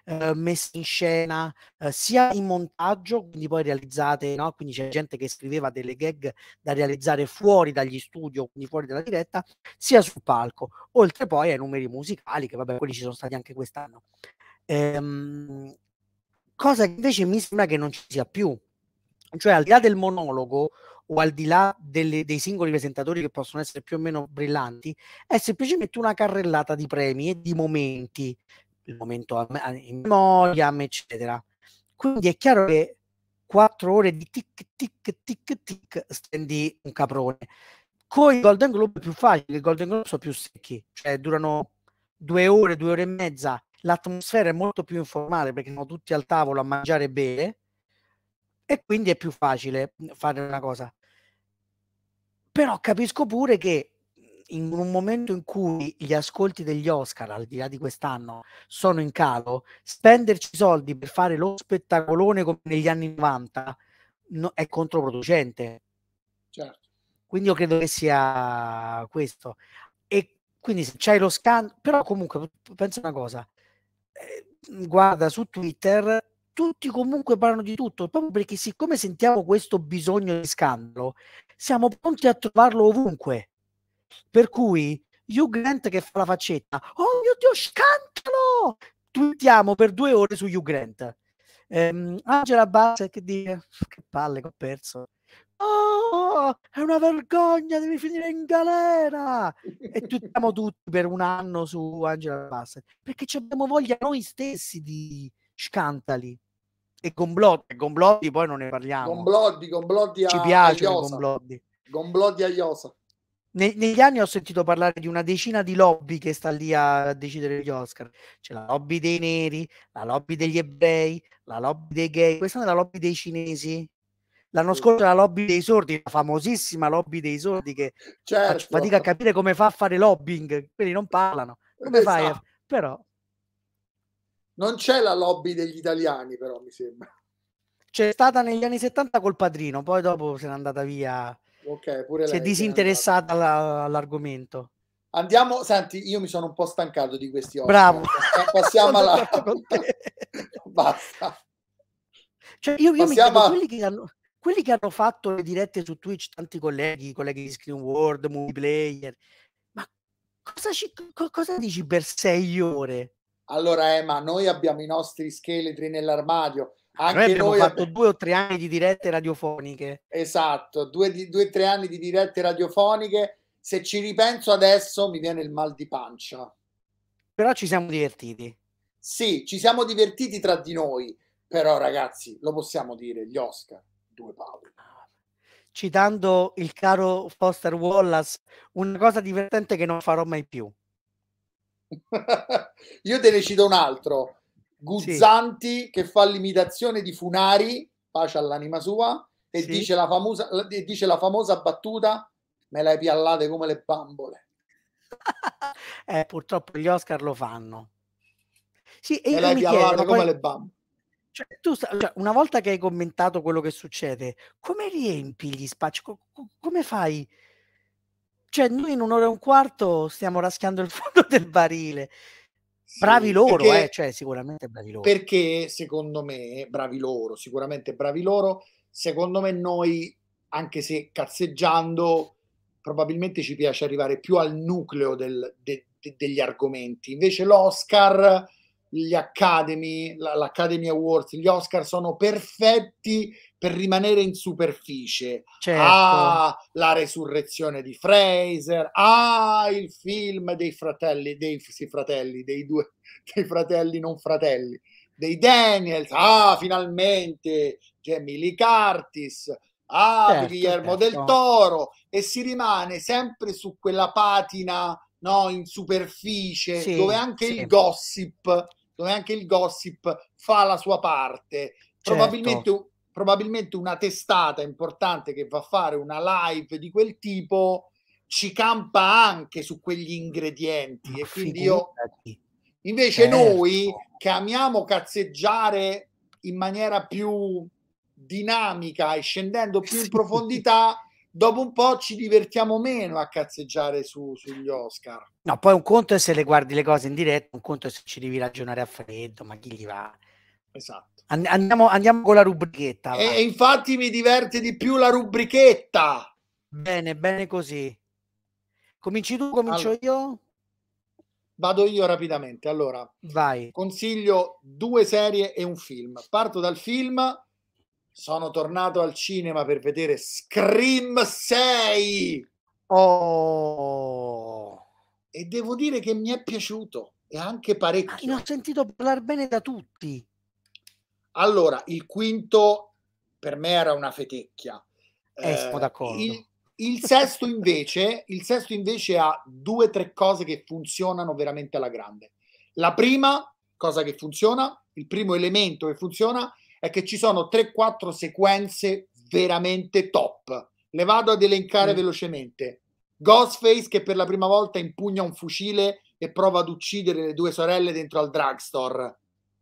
eh, messe in scena eh, sia in montaggio, quindi poi realizzate, no? quindi c'è gente che scriveva delle gag da realizzare fuori dagli studio, quindi fuori dalla diretta, sia sul palco, oltre poi ai numeri musicali, che vabbè, quelli ci sono stati anche quest'anno. Ehm, cosa che invece mi sembra che non ci sia più, cioè al di là del monologo, o al di là delle, dei singoli presentatori che possono essere più o meno brillanti, è semplicemente una carrellata di premi e di momenti, il momento in memoria, eccetera. Quindi è chiaro che quattro ore di tic tic tic tic stendi un caprone. Con i Golden Globe è più facile, i Golden Globe sono più secchi, cioè durano due ore, due ore e mezza. L'atmosfera è molto più informale perché sono tutti al tavolo a mangiare e bere e quindi è più facile mhmm, fare una cosa. Però capisco pure che in un momento in cui gli ascolti degli Oscar, al di là di quest'anno, sono in calo, spenderci soldi per fare lo spettacolone come negli anni 90 no, è controproducente. Certo. Quindi io credo che sia questo. E quindi se c'hai lo scan, però comunque penso una cosa, eh, guarda su Twitter tutti comunque parlano di tutto, proprio perché siccome sentiamo questo bisogno di scandalo, siamo pronti a trovarlo ovunque. Per cui Hugh Grant che fa la faccetta, oh mio Dio, scandalo! Tuttiamo per due ore su Hugh Grant. Ehm, Angela Bassett che dice, che palle che ho perso. Oh, è una vergogna, devi finire in galera! e twittiamo tutti per un anno su Angela Bassett, perché abbiamo voglia noi stessi di scantali e Gomblotti, Gomblotti poi non ne parliamo. Gomblotti, Gomblotti a, Ci piace Gomblotti. Gomblotti a Iosa. negli anni ho sentito parlare di una decina di lobby che sta lì a decidere gli Oscar. C'è la lobby dei neri, la lobby degli ebrei, la lobby dei gay, questa è la lobby dei cinesi. L'anno scorso la lobby dei sordi, la famosissima lobby dei sordi che certo. faccio fatica a capire come fa a fare lobbying, quelli non parlano. Come esatto. fai? Però non c'è la lobby degli italiani, però mi sembra. C'è stata negli anni 70 col padrino, poi dopo se n'è andata via. Ok, pure Si è disinteressata è all'argomento. Andiamo, senti, io mi sono un po' stancato di questi ospiti. Bravo. Passiamo alla... Basta. Cioè, io, io Passiamo... mi chiedo, quelli che, hanno, quelli che hanno fatto le dirette su Twitch, tanti colleghi, colleghi di Screen World, Movie Player, ma cosa, ci, co- cosa dici per sei ore? Allora, Emma, noi abbiamo i nostri scheletri nell'armadio. Anche noi abbiamo noi fatto abbiamo... due o tre anni di dirette radiofoniche. Esatto, due o tre anni di dirette radiofoniche. Se ci ripenso adesso mi viene il mal di pancia. Però ci siamo divertiti. Sì, ci siamo divertiti tra di noi, però ragazzi, lo possiamo dire, gli Oscar, due palle. Citando il caro Foster Wallace, una cosa divertente che non farò mai più. Io te ne cito un altro. Guzzanti sì. che fa l'imitazione di Funari, pace all'anima sua, e sì. dice, la famosa, dice la famosa battuta me le hai piallate come le bambole. eh, purtroppo gli Oscar lo fanno. Sì, e me le hai piallate come poi... le bambole. Cioè, tu cioè, una volta che hai commentato quello che succede, come riempi gli spazi? Co- come fai? cioè noi in un'ora e un quarto stiamo raschiando il fondo del barile. Bravi loro, perché, eh, cioè sicuramente bravi loro. Perché secondo me, bravi loro, sicuramente bravi loro, secondo me noi, anche se cazzeggiando, probabilmente ci piace arrivare più al nucleo del, de, de, degli argomenti. Invece l'Oscar gli Academy, l'Academy Awards, gli Oscar sono perfetti per rimanere in superficie. Certo. Ah, la resurrezione di Fraser, ah, il film dei fratelli, dei sì, fratelli, dei due, dei fratelli non fratelli, dei Daniels, ah, finalmente, Jamie Lee Curtis, ah, certo, Guillermo certo. del Toro, e si rimane sempre su quella patina, no, in superficie, sì, dove anche sì. il gossip dove anche il gossip fa la sua parte. Certo. Probabilmente, certo. probabilmente una testata importante che va a fare una live di quel tipo ci campa anche su quegli ingredienti e quindi io invece certo. noi che amiamo cazzeggiare in maniera più dinamica e scendendo più in profondità dopo un po' ci divertiamo meno a cazzeggiare su, sugli Oscar. No, poi un conto è se le guardi le cose in diretta, un conto è se ci devi ragionare a freddo, ma chi gli va? Esatto. And- andiamo, andiamo, con la rubrichetta. E, e infatti mi diverte di più la rubrichetta. Bene, bene così. Cominci tu, comincio allora, io? Vado io rapidamente. Allora, Vai. consiglio due serie e un film. Parto dal film sono tornato al cinema per vedere Scream 6. Oh! E devo dire che mi è piaciuto e anche ah, parecchio. Ah, ne ho sentito parlare bene da tutti. Allora, il quinto per me era una fetecchia. Eh, d'accordo. Il, il sesto, invece, il sesto invece ha due o tre cose che funzionano veramente alla grande. La prima cosa che funziona, il primo elemento che funziona è è che ci sono 3-4 sequenze veramente top. Le vado ad elencare mm. velocemente. Ghostface che per la prima volta impugna un fucile e prova ad uccidere le due sorelle dentro al drugstore.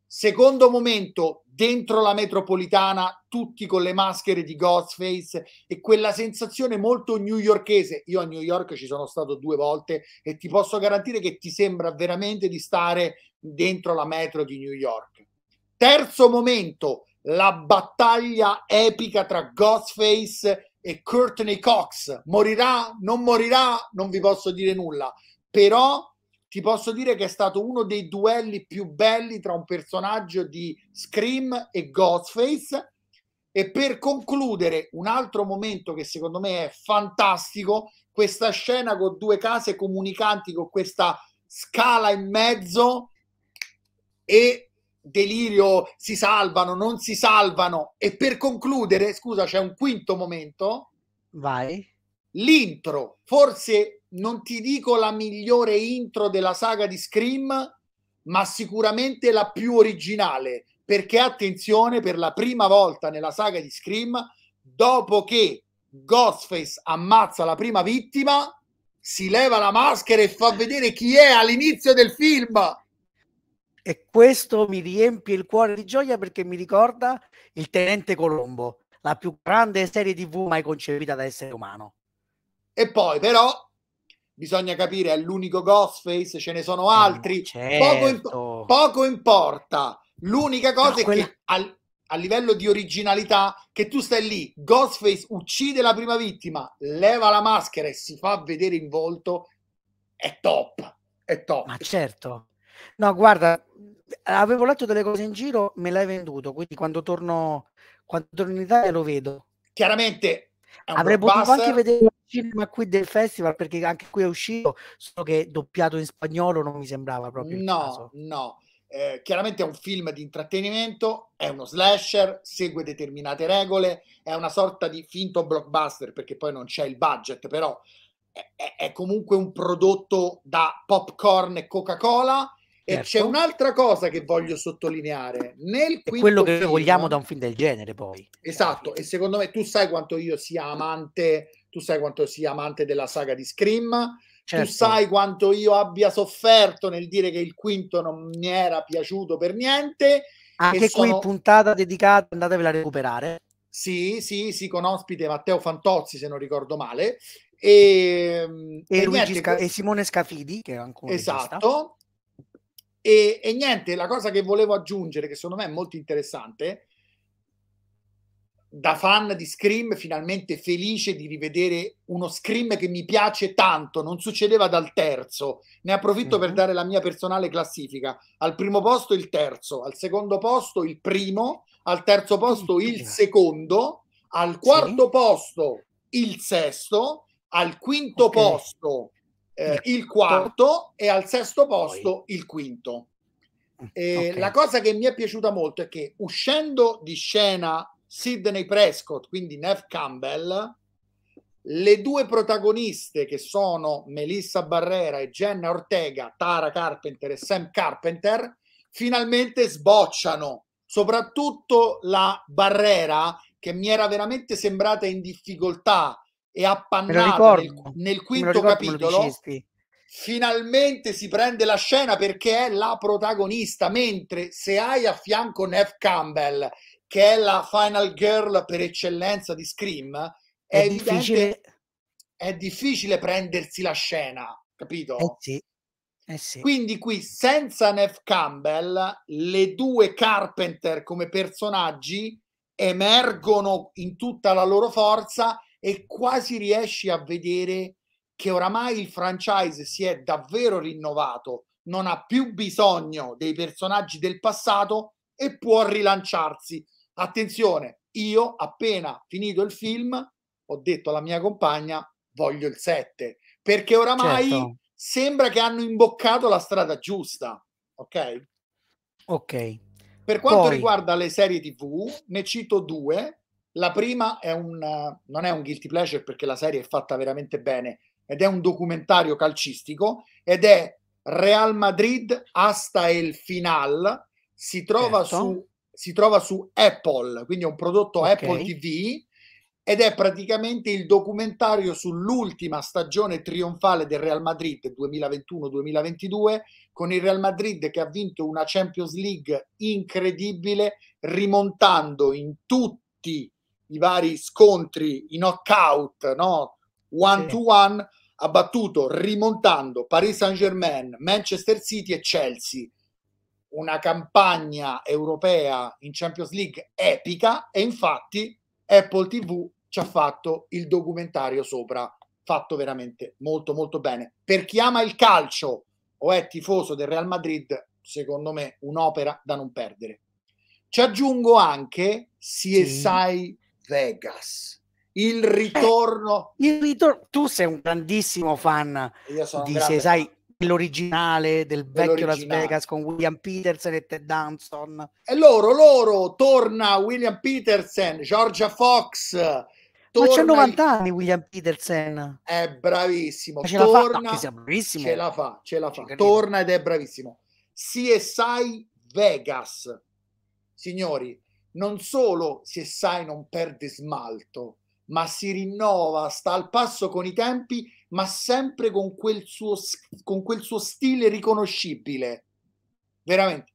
Secondo momento, dentro la metropolitana, tutti con le maschere di Ghostface e quella sensazione molto newyorchese. Io a New York ci sono stato due volte e ti posso garantire che ti sembra veramente di stare dentro la metro di New York. Terzo momento, la battaglia epica tra Ghostface e Courtney Cox. Morirà? Non morirà? Non vi posso dire nulla. Però ti posso dire che è stato uno dei duelli più belli tra un personaggio di Scream e Ghostface. E per concludere, un altro momento che secondo me è fantastico, questa scena con due case comunicanti, con questa scala in mezzo e delirio si salvano, non si salvano. E per concludere, scusa, c'è un quinto momento. Vai. L'intro, forse non ti dico la migliore intro della saga di Scream, ma sicuramente la più originale, perché attenzione, per la prima volta nella saga di Scream, dopo che Ghostface ammazza la prima vittima, si leva la maschera e fa vedere chi è all'inizio del film e questo mi riempie il cuore di gioia perché mi ricorda il Tenente Colombo, la più grande serie TV mai concepita da essere umano. E poi però bisogna capire, è l'unico Ghostface, ce ne sono eh, altri, eh, certo. poco, imp- certo. poco, importa. L'unica cosa no, è quella... che al, a livello di originalità che tu stai lì, Ghostface uccide la prima vittima, leva la maschera e si fa vedere in volto, è top, è top. Ma certo. No, guarda, avevo letto delle cose in giro, me l'hai venduto, quindi quando torno, quando torno in Italia lo vedo. Chiaramente avrei potuto anche vedere il cinema qui del festival perché anche qui è uscito, solo che doppiato in spagnolo non mi sembrava proprio. No, no. Eh, chiaramente è un film di intrattenimento, è uno slasher, segue determinate regole, è una sorta di finto blockbuster perché poi non c'è il budget, però è, è comunque un prodotto da popcorn e Coca-Cola Certo. c'è un'altra cosa che voglio sottolineare. Nel è quello che film, vogliamo da un film del genere, poi. Esatto, e secondo me tu sai quanto io sia amante, tu sai quanto sia amante della saga di Scream, certo. tu sai quanto io abbia sofferto nel dire che il quinto non mi era piaciuto per niente. Anche sono... qui puntata dedicata, andatevela a recuperare. Sì, sì, sì, con ospite Matteo Fantozzi, se non ricordo male. Ehm, e, e, e, niente, Sca- e Simone Scafidi, che è ancora. Esatto. E, e, niente, la cosa che volevo aggiungere, che secondo me è molto interessante, da fan di Scream, finalmente felice di rivedere uno Scream che mi piace tanto, non succedeva dal terzo. Ne approfitto mm-hmm. per mhm. dare la mia personale classifica. Al primo posto il terzo, al secondo posto il primo, al terzo posto il secondo, al quarto sì. posto il sesto, al quinto okay. posto eh, il quarto e al sesto posto il quinto. Eh, okay. La cosa che mi è piaciuta molto è che uscendo di scena Sidney Prescott, quindi Nev Campbell, le due protagoniste che sono Melissa Barrera e Jenna Ortega, Tara Carpenter e Sam Carpenter, finalmente sbocciano. Soprattutto la Barrera, che mi era veramente sembrata in difficoltà e appannato nel, nel, quinto ricordo, capitolo, finalmente si prende la scena perché è la protagonista, mentre se hai a fianco Nev Campbell, che è la final girl per eccellenza di Scream, è, è difficile... è difficile prendersi la scena, capito? Eh sì. Eh sì. Quindi qui senza Nev Campbell le due Carpenter come personaggi emergono in tutta la loro forza e quasi riesci a vedere che oramai il franchise si è davvero rinnovato, non ha più bisogno dei personaggi del passato e può rilanciarsi. Attenzione, io appena finito il film ho detto alla mia compagna voglio il 7 perché oramai certo. sembra che hanno imboccato la strada giusta, ok? Ok. Per quanto Poi... riguarda le serie TV, ne cito due la prima è un, non è un guilty pleasure perché la serie è fatta veramente bene ed è un documentario calcistico ed è Real Madrid hasta el final. Si trova, certo. su, si trova su Apple, quindi è un prodotto okay. Apple TV ed è praticamente il documentario sull'ultima stagione trionfale del Real Madrid 2021-2022 con il Real Madrid che ha vinto una Champions League incredibile rimontando in tutti i vari scontri, i knockout, no? one sì. to one, ha battuto rimontando Paris Saint-Germain, Manchester City e Chelsea. Una campagna europea in Champions League epica e infatti Apple TV ci ha fatto il documentario sopra, fatto veramente molto molto bene. Per chi ama il calcio o è tifoso del Real Madrid, secondo me un'opera da non perdere. Ci aggiungo anche CSI sì. Vegas. Il eh, ritorno. Eh, il ritorno. Tu sei un grandissimo fan Io sono di se sai l'originale del vecchio Las Vegas con William Peterson e Ted Danson. E loro, loro, torna William Peterson, Georgia Fox. Torna... Ma c'è 90 anni William Peterson. È bravissimo. ce torna... la fa, no, bravissimo. Ce la fa, ce la fa. Torna ed è bravissimo. CSI Vegas. Signori, non solo se sai non perde smalto, ma si rinnova, sta al passo con i tempi, ma sempre con quel suo, con quel suo stile riconoscibile. Veramente.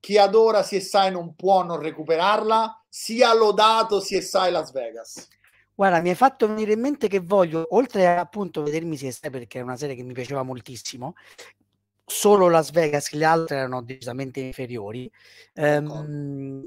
Chi adora si sai non può non recuperarla, sia lodato si sai Las Vegas. Guarda, mi hai fatto venire in mente che voglio, oltre a appunto vedermi se sai perché è una serie che mi piaceva moltissimo, solo Las Vegas, le altre erano decisamente inferiori. Um,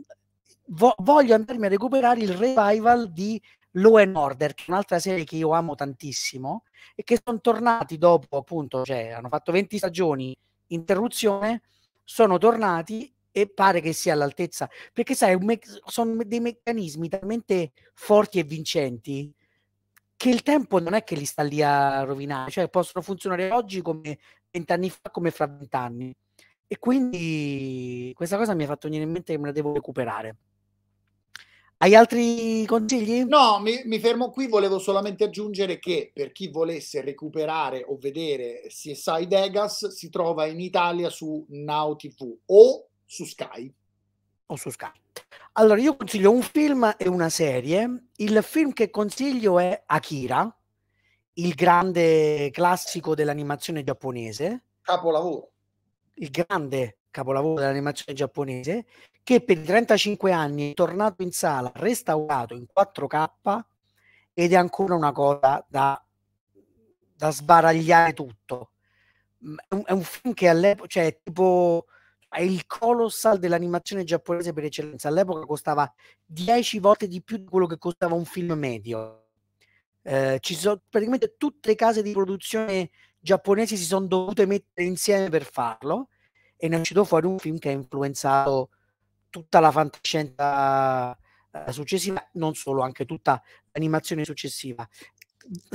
vo- voglio andarmi a recuperare il revival di Law and Order, che è un'altra serie che io amo tantissimo e che sono tornati dopo, appunto, cioè hanno fatto 20 stagioni interruzione, sono tornati e pare che sia all'altezza, perché sai, me- sono dei meccanismi talmente forti e vincenti che il tempo non è che li sta lì a rovinare, cioè possono funzionare oggi come vent'anni fa, come fra vent'anni. E quindi questa cosa mi ha fatto venire in mente che me la devo recuperare. Hai altri consigli? No, mi, mi, fermo qui. Volevo solamente aggiungere che per chi volesse recuperare o vedere CSI Vegas si trova in Italia su Now TV o su Skype o su Sky. Allora, io consiglio un film e una serie. Il film che consiglio è Akira, il grande classico dell'animazione giapponese. Capolavoro. Il grande capolavoro dell'animazione giapponese, che per 35 anni è tornato in sala, restaurato in 4K ed è ancora una cosa da, da sbaragliare tutto. Mm, è un, è un film che all'epoca, cioè tipo è il colossal dell'animazione giapponese per eccellenza. All'epoca costava 10 volte di più di quello che costava un film medio. Eh, ci sono praticamente tutte le case di produzione giapponesi si sono dovute mettere insieme per farlo e ne è uscito fuori un film che ha influenzato tutta la fantascienza eh, successiva, non solo, anche tutta l'animazione successiva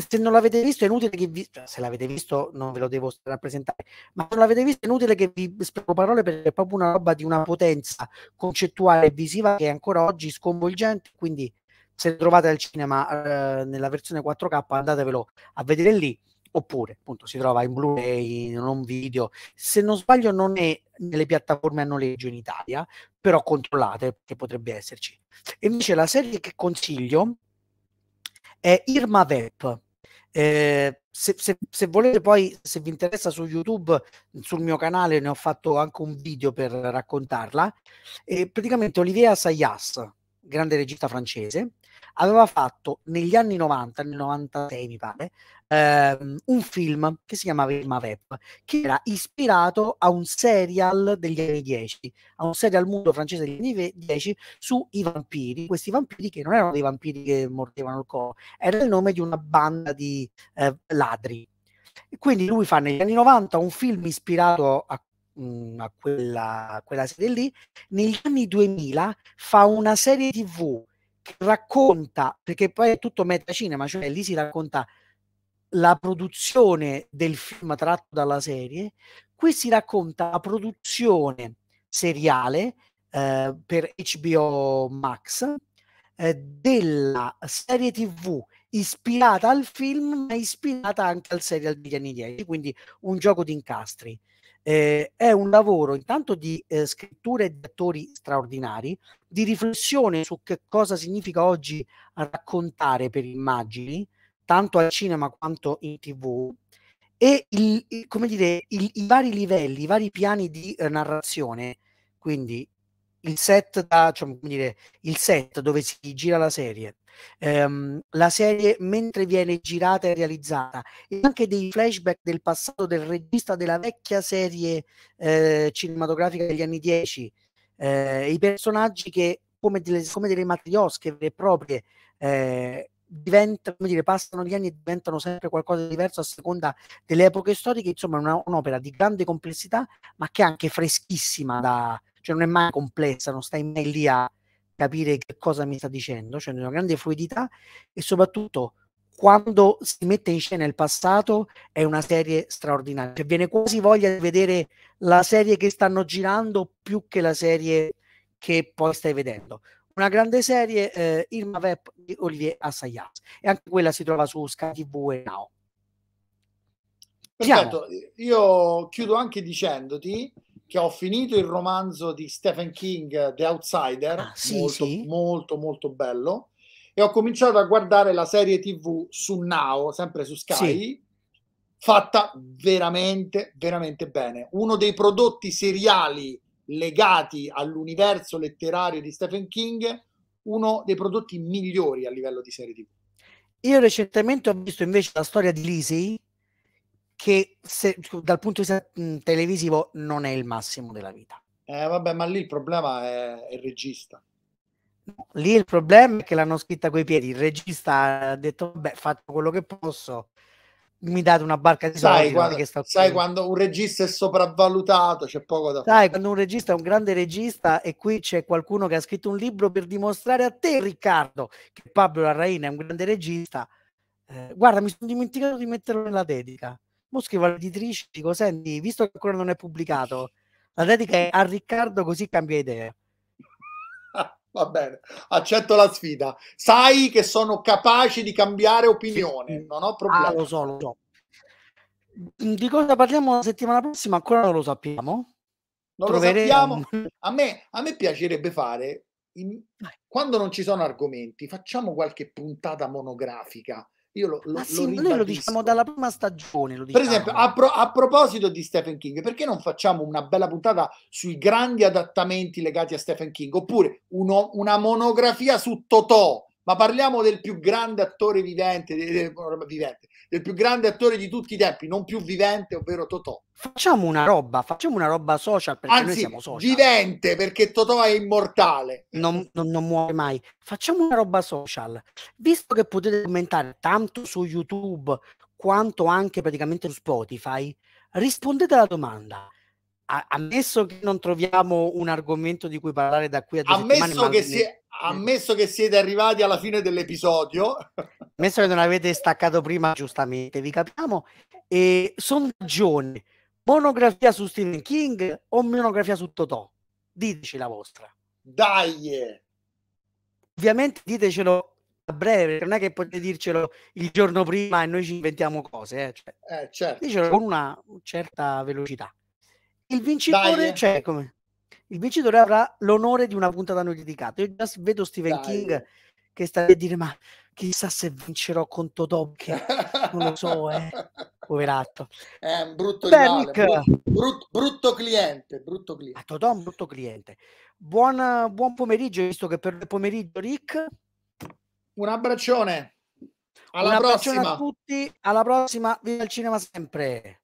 se non l'avete visto è inutile che vi cioè, se l'avete visto non ve lo devo rappresentare ma se non l'avete visto è inutile che vi spiego parole perché è proprio una roba di una potenza concettuale e visiva che è ancora oggi sconvolgente quindi se trovate al cinema eh, nella versione 4K andatevelo a vedere lì oppure appunto si trova in Blu-ray, in un video. Se non sbaglio non è nelle piattaforme a noleggio in Italia, però controllate che potrebbe esserci. E invece la serie che consiglio è Irma Vep. Eh, se, se, se, volete poi, se vi interessa su YouTube, sul mio canale ne ho fatto anche un video per raccontarla. Eh, praticamente Olivia Sayas, grande regista francese, aveva fatto negli anni 90, nel 96 mi pare, ehm, un film che si chiamava Il Mavep, che era ispirato a un serial degli anni 10, a un serial muto francese degli anni 10 sui vampiri, questi vampiri che non erano dei vampiri che mordevano il corpo, era il nome di una banda di eh, ladri. E quindi lui fa negli anni 90 un film ispirato a mm, a quella, a quella, serie lì. Negli anni 2000 fa una serie tv racconta, perché poi è tutto metacinema, cioè lì si racconta la produzione del film tratto dalla serie, qui si racconta la produzione seriale eh, per HBO Max eh, della serie TV ispirata al film ma ispirata anche al serial degli anni 10, quindi un gioco di incastri. Eh, è un lavoro intanto di eh, scritture di attori straordinari, di riflessione su che cosa significa oggi raccontare per immagini, tanto al cinema quanto in tv, e il, il, come dire, il, i vari livelli, i vari piani di eh, narrazione, quindi il set, da, cioè, come dire, il set dove si gira la serie, ehm, la serie mentre viene girata e realizzata, e anche dei flashback del passato del regista della vecchia serie eh, cinematografica degli anni 10, eh, i personaggi che come delle, come delle matriosche vere e proprie eh, diventano, come dire, passano gli anni e diventano sempre qualcosa di diverso a seconda delle epoche storiche, insomma è una, un'opera di grande complessità ma che è anche freschissima, da, cioè non è mai complessa, non stai mai lì a capire che cosa mi sta dicendo, cioè una grande fluidità e soprattutto quando si mette in scena il passato è una serie straordinaria. Cioè, viene quasi voglia di vedere la serie che stanno girando più che la serie che poi stai vedendo. Una grande serie, eh, Irma Vep di Olivier Assayas, e anche quella si trova su Sky TV e Now. Perfetto, io chiudo anche dicendoti che ho finito il romanzo di Stephen King, The Outsider, ah, sì, molto, sì. molto molto bello e ho cominciato a guardare la serie TV su Now, sempre su Sky. Sì. Fatta veramente, veramente bene. Uno dei prodotti seriali legati all'universo letterario di Stephen King, uno dei prodotti migliori a livello di serie TV. Io recentemente ho visto invece la storia di Lizzie che se, dal punto di vista mm, televisivo non è il massimo della vita. Eh, vabbè, ma lì il problema è il regista lì il problema è che l'hanno scritta coi piedi. Il regista ha detto: Beh, faccio quello che posso. Mi date una barca di soldi. Sai, quando, sai quando, un regista è sopravvalutato, c'è poco da fare. Sai, quando un regista è un grande regista, e qui c'è qualcuno che ha scritto un libro per dimostrare a te, Riccardo, che Pablo Larraina è un grande regista. Eh, guarda, mi sono dimenticato di metterlo nella dedica. Mo scrivo all'editrice, dico: Senti, visto che ancora non è pubblicato, la dedica è a Riccardo, così cambia idea. Va bene, accetto la sfida. Sai che sono capace di cambiare opinione, non ho ah, problemi. Ah, lo so, lo so. Mm, di cosa parliamo la settimana prossima ancora non lo sappiamo. Non Troveremo. lo sappiamo. A me, a me piacerebbe fare, in, quando non ci sono argomenti, facciamo qualche puntata monografica io lo, lo, ah, sì, lo noi lo diciamo dalla prima stagione. Diciamo. Per esempio, diciamo. a, pro, a, proposito di Stephen King, perché non facciamo una bella puntata sui grandi adattamenti legati a Stephen King? Oppure uno, una monografia su Totò? ma parliamo del più grande attore vivente, del, vivente, del più grande attore di tutti i tempi, non più vivente, ovvero Totò. Facciamo una roba, facciamo una roba social perché Anzi, noi siamo social. Vivente perché Totò è immortale. Non, non, non muore mai. Facciamo una roba social. Visto che potete commentare tanto su YouTube quanto anche praticamente su Spotify, rispondete alla domanda ammesso che non troviamo un argomento di cui parlare da qui a due ammesso settimane, che, ne... si, ammesso che siete arrivati alla fine dell'episodio. Ammesso che non avete staccato prima, giustamente, vi capiamo. E sondaggione, monografia su Stephen King o monografia su Totò? Diteci la vostra. Dai! Ovviamente ditecelo a breve, non è che potete dircelo il giorno prima e noi ci inventiamo cose. Eh. Cioè, eh certo. Dicelo con una certa velocità. Il vincitore Dai, eh. come il vincitore avrà l'onore di una puntata a noi dedicata. Io già vedo Stephen Dai. King che sta a dire ma chissà se vincerò con che non lo so, eh. poveratto. È un brutto, rivale, brutto, brutto, brutto cliente, brutto cliente. Totò un brutto cliente. Buona, buon pomeriggio, visto che per il pomeriggio Rick. Un abbraccione. Alla un prossima. a tutti, alla prossima, Via al cinema sempre.